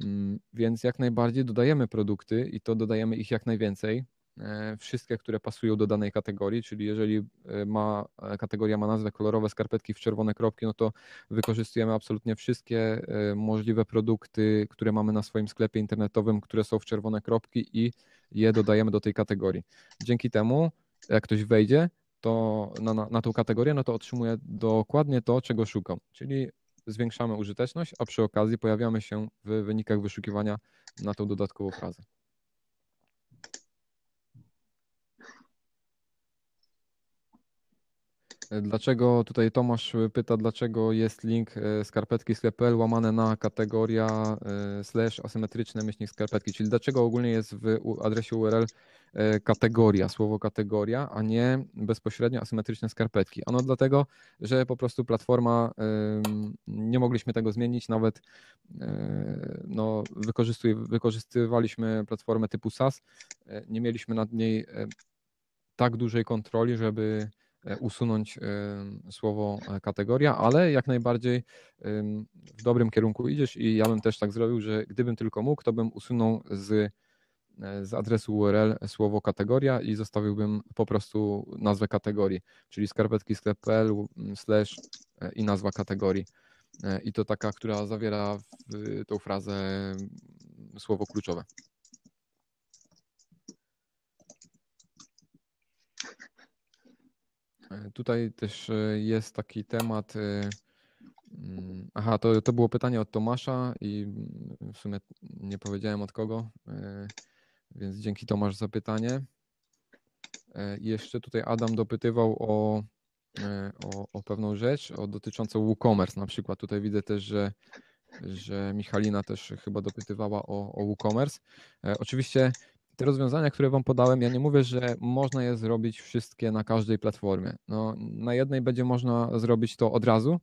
Mm, więc jak najbardziej dodajemy produkty i to dodajemy ich jak najwięcej. E, wszystkie, które pasują do danej kategorii, czyli jeżeli e, ma, e, kategoria ma nazwę kolorowe skarpetki w czerwone kropki, no to wykorzystujemy absolutnie wszystkie możliwe produkty, które mamy na swoim sklepie internetowym, które są w czerwone kropki i je dodajemy do tej kategorii. Dzięki temu, jak ktoś wejdzie, to na, na, na tą kategorię, no to otrzymuje dokładnie to, czego szukam, czyli zwiększamy użyteczność, a przy okazji pojawiamy się w wynikach wyszukiwania na tą dodatkową frazę. Dlaczego tutaj Tomasz pyta, dlaczego jest link e, skarpetki sklep.pl łamane na kategoria e, slash asymetryczne myślnik skarpetki, czyli dlaczego ogólnie jest w adresie URL e, kategoria, słowo kategoria, a nie bezpośrednio asymetryczne skarpetki. Ano dlatego, że po prostu platforma, nie mogliśmy tego zmienić, nawet no, wykorzystywaliśmy platformę typu SAS, nie mieliśmy nad niej tak dużej kontroli, żeby E, usunąć słowo e, kategoria, ale jak najbardziej w dobrym kierunku idziesz i ja bym też tak zrobił, że gdybym tylko mógł, to bym usunął z, e, z adresu URL słowo kategoria i zostawiłbym po prostu nazwę kategorii, czyli skarpetki sklep.pl slash i nazwa kategorii. I to taka, która zawiera w tą frazę słowo kluczowe. E, tutaj też e, jest taki temat. E, mm, aha, to, to było pytanie od Tomasza i mm, w sumie nie powiedziałem od kogo, więc dzięki Tomasz za pytanie. Jeszcze tutaj Adam dopytywał o, o, o pewną rzecz o, dotyczącą WooCommerce na przykład. Tutaj widzę też, że, że Michalina też chyba dopytywała o, o WooCommerce. Oczywiście te rozwiązania, które Wam podałem, ja nie mówię, że można je zrobić wszystkie na każdej platformie. No, na jednej będzie można zrobić to od razu.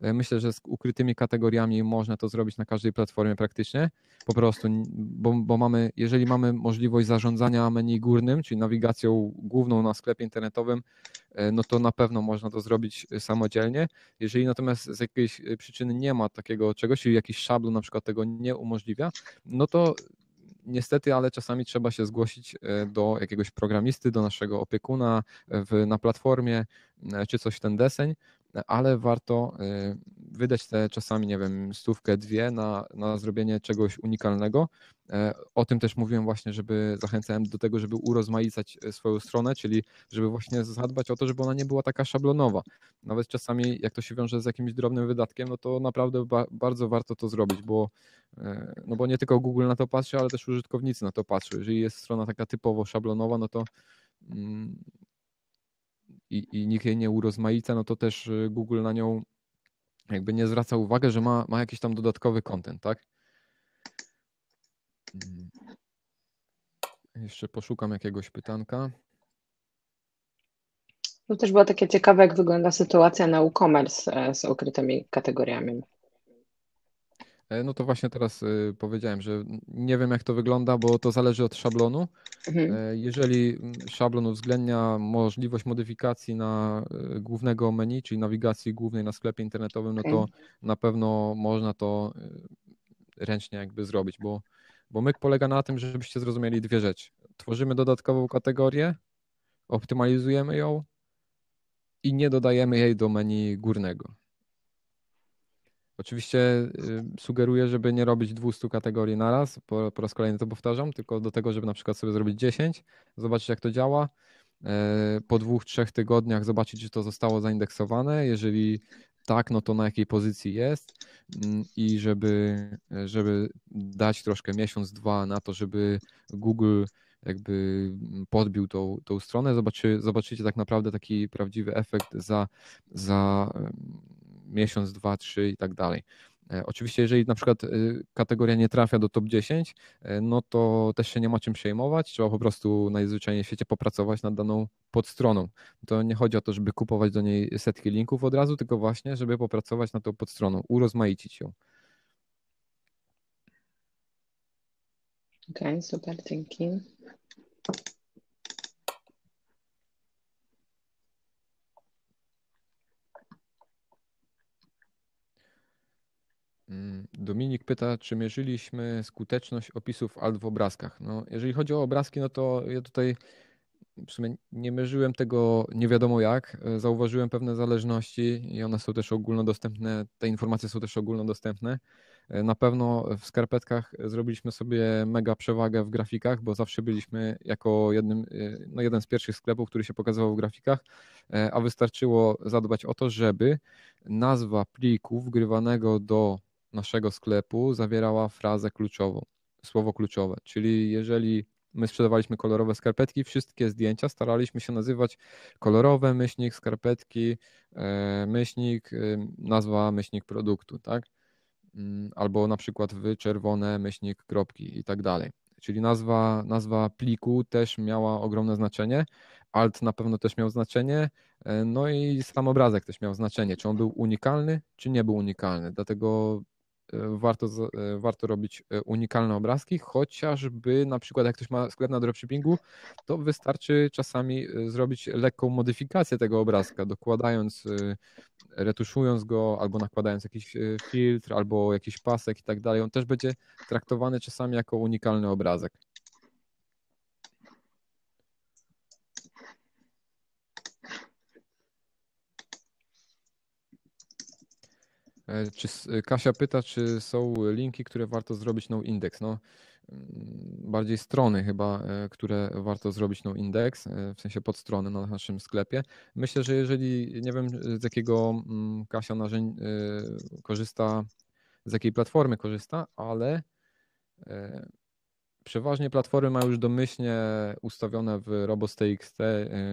E, myślę, że z ukrytymi kategoriami można to zrobić na każdej platformie praktycznie. Po prostu, bo, bo mamy, jeżeli mamy możliwość zarządzania menu górnym, czyli nawigacją główną na sklepie internetowym, e, no to na pewno można to zrobić e, samodzielnie. Jeżeli natomiast z jakiejś przyczyny nie ma takiego czegoś, czyli jakiś szablon na przykład tego nie umożliwia, no to niestety, ale czasami trzeba się zgłosić e, do jakiegoś programisty, do naszego opiekuna e, w, na platformie, e, czy coś w ten deseń, ale warto y, wydać te czasami, nie wiem, stówkę, dwie na, na zrobienie czegoś unikalnego. E, o tym też mówiłem właśnie, żeby zachęcałem do tego, żeby urozmaicać e, swoją stronę, czyli żeby właśnie zadbać o to, żeby ona nie była taka szablonowa. Nawet czasami, jak to się wiąże z jakimś drobnym wydatkiem, no to naprawdę ba bardzo warto to zrobić, bo, e, no bo nie tylko Google na to patrzy, ale też użytkownicy na to patrzą. Jeżeli jest strona taka typowo szablonowa, no to mm, i, i nikt jej nie urozmaica, no to też y, Google na nią jakby nie zwraca uwagi, że ma, ma jakiś tam dodatkowy kontent, tak? Mm. Jeszcze poszukam jakiegoś pytanka. No też było takie ciekawe, jak wygląda sytuacja na e-commerce e, z ukrytymi kategoriami. E, no to właśnie teraz e, powiedziałem, że nie wiem jak to wygląda, bo to zależy od szablonu. Mhm. E, jeżeli mm, szablon uwzględnia możliwość modyfikacji na głównego menu, czyli nawigacji głównej na sklepie internetowym, no to mhm. na pewno można to ręcznie jakby zrobić, bo, bo myk polega na tym, żebyście zrozumieli dwie rzeczy. Tworzymy dodatkową kategorię, optymalizujemy ją i nie dodajemy jej do menu górnego. Oczywiście y, sugeruję, żeby nie robić 200 kategorii na po, po raz kolejny to powtarzam, tylko do tego, żeby na przykład sobie zrobić 10, zobaczyć jak to działa. E, po dwóch, trzech tygodniach zobaczyć, czy to zostało zaindeksowane. Jeżeli tak, no to na jakiej pozycji jest mm, i żeby, żeby dać troszkę miesiąc, dwa na to, żeby Google jakby mm, podbił tą, tą stronę, Zobaczy, zobaczycie tak naprawdę taki prawdziwy efekt za, za miesiąc, dwa, trzy i tak dalej. E, oczywiście, jeżeli na przykład y, kategoria nie trafia do top 10, e, no to też się nie ma czym przejmować, trzeba po prostu najzwyczajniej w świecie popracować nad daną podstroną. To nie chodzi o to, żeby kupować do niej setki linków od razu, tylko właśnie, żeby popracować nad tą podstroną, urozmaicić ją. Okej, okay, super, dzięki. Mm, Dominik pyta, czy mierzyliśmy skuteczność opisów alt w obrazkach. No, jeżeli chodzi o obrazki, no to ja tutaj w sumie nie mierzyłem tego nie wiadomo jak. E, zauważyłem pewne zależności i one są też ogólnodostępne, te informacje są też ogólnodostępne. E, na pewno w skarpetkach zrobiliśmy sobie mega przewagę w grafikach, bo zawsze byliśmy jako jednym, e, no jeden z pierwszych sklepów, który się pokazywał w grafikach, a wystarczyło zadbać o to, żeby nazwa pliku wgrywanego do naszego sklepu zawierała frazę kluczową, słowo kluczowe. Czyli jeżeli my sprzedawaliśmy kolorowe skarpetki, wszystkie zdjęcia staraliśmy się nazywać kolorowe myślnik, skarpetki, e, myślnik, e, nazwa myślnik produktu, tak? Mm, albo na przykład wyczerwone czerwone myślnik kropki i tak dalej. Czyli nazwa, nazwa pliku też miała ogromne znaczenie, alt na pewno też miał znaczenie, e, no i sam obrazek też miał znaczenie, czy on był unikalny, czy nie był unikalny. Dlatego E, warto, e, warto robić e, unikalne obrazki, chociażby na przykład jak ktoś ma sklep na dropshippingu, to wystarczy czasami zrobić lekką modyfikację tego obrazka, dokładając, retuszując go albo nakładając jakiś filtr albo jakiś pasek i tak dalej. On też będzie traktowany czasami jako unikalny obrazek. E, czy, e, Kasia pyta, czy są linki, które warto zrobić no index? Mm, no, bardziej strony chyba, e, które warto zrobić no index, w sensie podstrony na naszym sklepie. Myślę, że jeżeli, nie wiem z jakiego mm, Kasia narzędzi korzysta, z jakiej platformy korzysta, ale przeważnie platformy mają już domyślnie ustawione w RoboS e,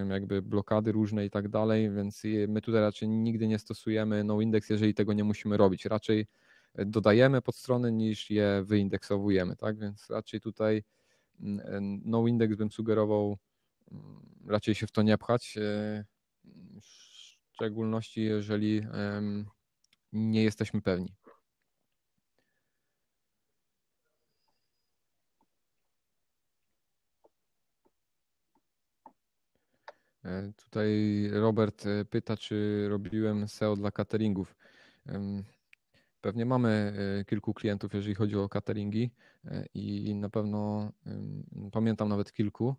jakby blokady różne i tak dalej, więc my tutaj raczej nigdy nie stosujemy noindex jeżeli tego nie musimy robić. Raczej e, dodajemy podstrony niż je wyindeksowujemy, tak? Więc raczej tutaj mm, e, noindex bym sugerował mm, raczej się w to nie pchać. W szczególności, jeżeli nie jesteśmy pewni. E, tutaj Robert e, pyta, czy robiłem SEO dla cateringów. Pewnie mamy e, kilku klientów, jeżeli chodzi o cateringi i na pewno pamiętam nawet kilku.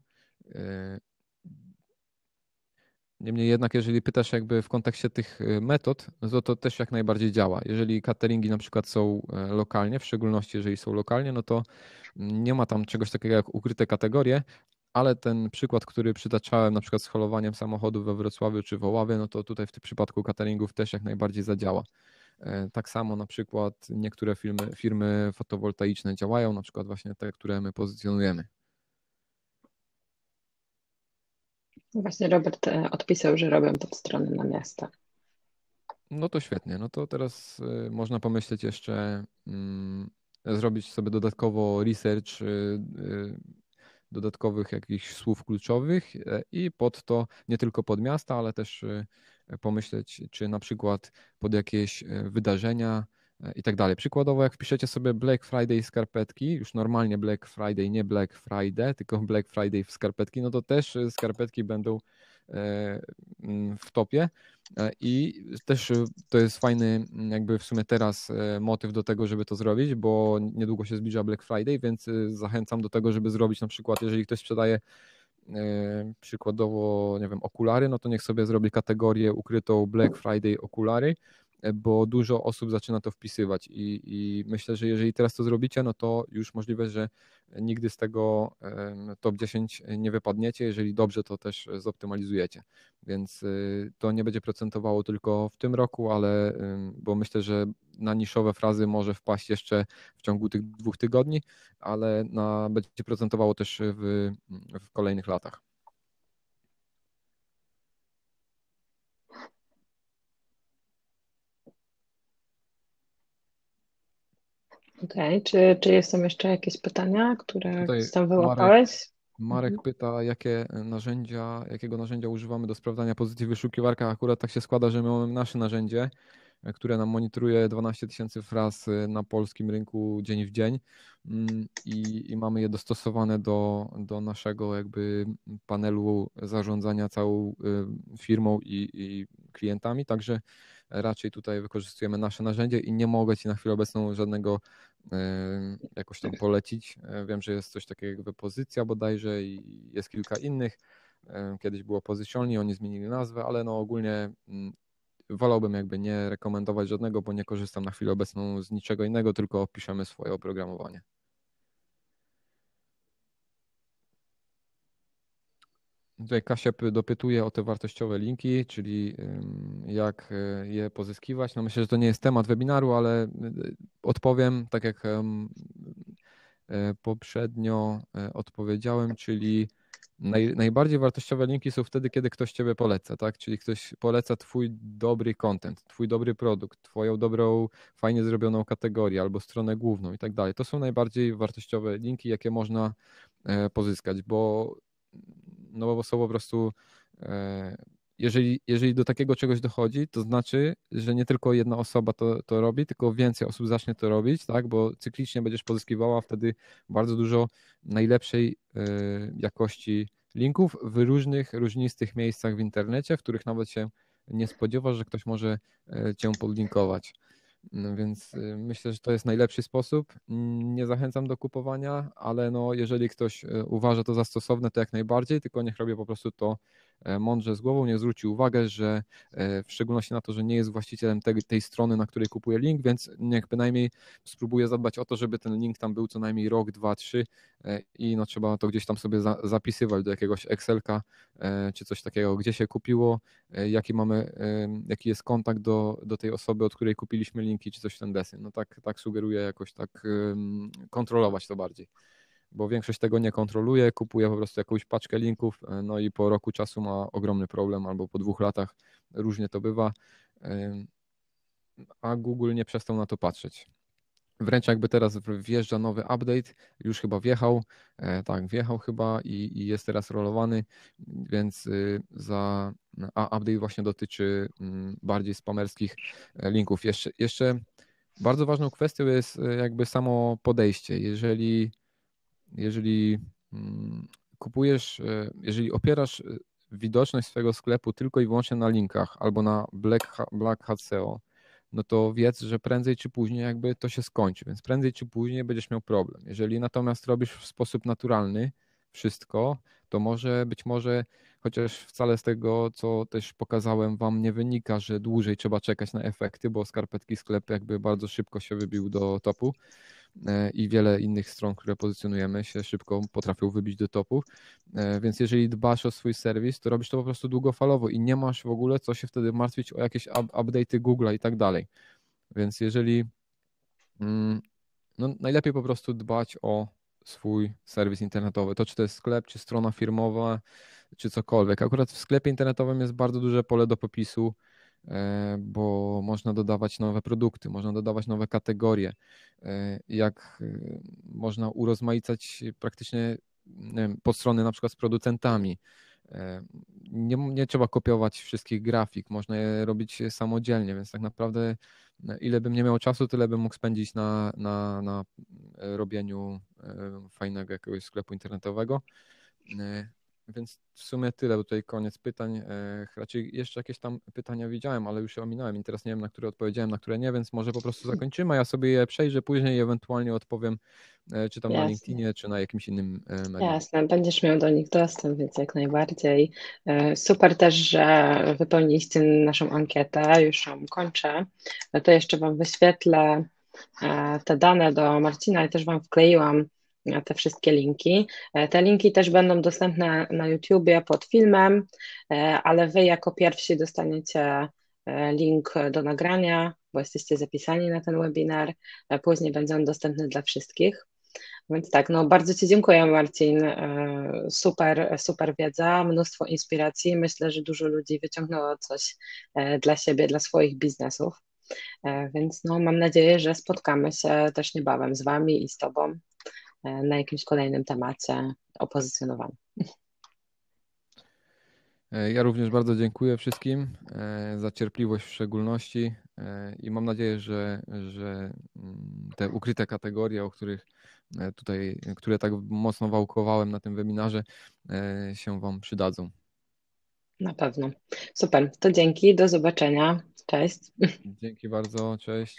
Niemniej jednak, jeżeli pytasz jakby w kontekście tych metod, no to to też jak najbardziej działa. Jeżeli cateringi na przykład są lokalnie, w szczególności jeżeli są lokalnie, no to nie ma tam czegoś takiego jak ukryte kategorie, ale ten przykład, który przytaczałem na przykład z holowaniem samochodu we Wrocławiu czy Woławie, no to tutaj w tym przypadku cateringów też jak najbardziej zadziała. E, tak samo na przykład niektóre firmy, firmy fotowoltaiczne działają, na przykład właśnie te, które my pozycjonujemy. Właśnie Robert e, odpisał, że robią to w stronę na miasta. No to świetnie. No to teraz e, można pomyśleć jeszcze, mm, zrobić sobie dodatkowo research, y, y, dodatkowych jakichś słów kluczowych e, i pod to nie tylko pod miasta, ale też e, e, pomyśleć, czy na przykład pod jakieś wydarzenia i tak dalej. Przykładowo, jak wpiszecie sobie Black Friday skarpetki, już normalnie Black Friday, nie Black Friday, tylko Black Friday w skarpetki, no to też skarpetki będą E, mm, w topie. E, I też e, to jest fajny, mm, jakby w sumie teraz motyw do tego, żeby to zrobić, bo niedługo się zbliża Black Friday, więc zachęcam do tego, żeby zrobić na przykład, jeżeli ktoś sprzedaje przykładowo, nie wiem, okulary, no to niech sobie zrobi kategorię ukrytą Black Friday okulary E, bo dużo osób zaczyna to wpisywać i, i, myślę, że jeżeli teraz to zrobicie, no to już możliwe, że nigdy z tego top 10 e, nie wypadniecie, jeżeli dobrze to też e, zoptymalizujecie. Więc to nie będzie procentowało tylko w tym roku, ale bo myślę, że na niszowe frazy może wpaść jeszcze w ciągu tych dwóch tygodni, ale na, będzie procentowało też w, w kolejnych latach. Okej, okay. czy, czy są jeszcze jakieś pytania, które Tutaj tam wyłapałeś? Marek, Marek mhm. pyta, jakie narzędzia, jakiego narzędzia używamy do sprawdzania pozycji w wyszukiwarkach. Akurat tak się składa, że mamy nasze narzędzie, e, które nam monitoruje 12 tysięcy fraz e, na polskim rynku dzień w dzień mm, i, i mamy je dostosowane do, do naszego jakby panelu zarządzania całą e, firmą i, i klientami, także raczej tutaj wykorzystujemy nasze narzędzie i nie mogę Ci na chwilę obecną żadnego jakoś tam polecić. E, wiem, że jest coś takiego jak Wepozycja bodajże i jest kilka innych. Kiedyś było Pozycjonalnie, oni zmienili nazwę, ale no ogólnie mm, wolałbym jakby nie rekomendować żadnego, bo nie korzystam na chwilę obecną z niczego innego, tylko opiszemy swoje oprogramowanie. Tutaj Kasia dopytuje o te wartościowe linki, czyli jak e, je pozyskiwać. No myślę, że to nie jest temat webinaru, ale y, y, odpowiem tak jak e, poprzednio e, odpowiedziałem, czyli naj, najbardziej wartościowe linki są wtedy, kiedy ktoś Ciebie poleca, tak? Czyli ktoś poleca Twój dobry content, Twój dobry produkt, Twoją dobrą, fajnie zrobioną kategorię albo stronę główną i tak dalej. To są najbardziej wartościowe linki, jakie można pozyskać, bo no bo są po prostu, e, jeżeli, jeżeli do takiego czegoś dochodzi, to znaczy, że nie tylko jedna osoba to, to robi, tylko więcej osób zacznie to robić, tak, bo cyklicznie będziesz pozyskiwała wtedy bardzo dużo najlepszej e, jakości linków w różnych, różnistych miejscach w internecie, w których nawet się nie spodziewasz, że ktoś może e, cię podlinkować. No więc tak. y, myślę, że to jest najlepszy sposób. Nie zachęcam do kupowania, ale no jeżeli ktoś y, uważa to za stosowne, to jak najbardziej, tylko niech robi po prostu to E, mądrze z głową, nie zwróci uwagę, że e, w szczególności na to, że nie jest właścicielem tej, tej strony, na której kupuje link, więc niech bynajmniej spróbuje zadbać o to, żeby ten link tam był co najmniej rok, dwa, trzy e, i no trzeba to gdzieś tam sobie za, zapisywać do jakiegoś Excelka czy coś takiego, gdzie się kupiło, jaki mamy, jaki jest kontakt do, do tej osoby, od której kupiliśmy linki, czy coś w ten deseń. No tak, tak sugeruję jakoś tak kontrolować to bardziej bo większość tego nie kontroluje, kupuje po prostu jakąś paczkę linków, e, no i po roku czasu ma ogromny problem, albo po dwóch latach różnie to bywa, a Google nie przestał na to patrzeć. Wręcz jakby teraz wjeżdża nowy update, już chyba wjechał, e, tak, wjechał chyba i, i jest teraz rolowany, więc y, za. A update właśnie dotyczy mm, bardziej spamerskich e, linków. Jeszcze, jeszcze bardzo ważną kwestią jest jakby samo podejście. Jeżeli jeżeli mm, kupujesz, e, jeżeli opierasz e, widoczność swojego sklepu tylko i wyłącznie na linkach albo na Black, Black Hat SEO, no to wiedz, że prędzej czy później jakby to się skończy, więc prędzej czy później będziesz miał problem. Jeżeli natomiast robisz w sposób naturalny wszystko, to może być może, chociaż wcale z tego, co też pokazałem Wam, nie wynika, że dłużej trzeba czekać na efekty, bo skarpetki sklep jakby bardzo szybko się wybił do topu, E, i wiele innych stron, które pozycjonujemy, się szybko potrafią wybić do topów. E, więc jeżeli dbasz o swój serwis, to robisz to po prostu długofalowo i nie masz w ogóle co się wtedy martwić o jakieś update'y Google'a i tak dalej. Więc jeżeli mm, no, najlepiej po prostu dbać o swój serwis internetowy. To czy to jest sklep, czy strona firmowa, czy cokolwiek. Akurat w sklepie internetowym jest bardzo duże pole do popisu E, bo można dodawać nowe produkty, można dodawać nowe kategorie, e, jak e, można urozmaicać praktycznie wiem, strony, na przykład z producentami. Nie, nie, trzeba kopiować wszystkich grafik, można je robić samodzielnie, więc tak naprawdę ile bym nie miał czasu, tyle bym mógł spędzić na, na, na robieniu fajnego jakiegoś sklepu internetowego więc w sumie tyle, bo tutaj koniec pytań. E, raczej jeszcze jakieś tam pytania widziałem, ale już je ominąłem i teraz nie wiem, na które odpowiedziałem, na które nie, więc może po prostu zakończymy. Ja sobie je przejrzę później i ewentualnie odpowiem, e, czy tam Jasne. na LinkedInie, czy na jakimś innym e, medium. Jasne, będziesz miał do nich dostęp, więc jak najbardziej. Super też, że wypełniliście naszą ankietę, już ją kończę. To jeszcze Wam wyświetlę te dane do Marcina i też Wam wkleiłam te wszystkie linki. E, te linki też będą dostępne na YouTubie pod filmem, e, ale Wy jako pierwsi dostaniecie e, link do nagrania, bo jesteście zapisani na ten webinar. Później będzie on dostępny dla wszystkich. Więc tak, no bardzo Ci dziękuję, Marcin. Super, super wiedza, mnóstwo inspiracji. Myślę, że dużo ludzi wyciągnęło coś dla siebie, dla swoich biznesów. Więc no, mam nadzieję, że spotkamy się też niebawem z Wami i z Tobą na jakimś kolejnym temacie opozycjonowany. E, ja również bardzo dziękuję wszystkim e, za cierpliwość w szczególności e, i mam nadzieję, że, że mm, te ukryte kategorie, o których tutaj, które tak mocno wałkowałem na tym webinarze, się Wam przydadzą. Na pewno. Super, to dzięki, do zobaczenia. Cześć. Dzięki bardzo, cześć.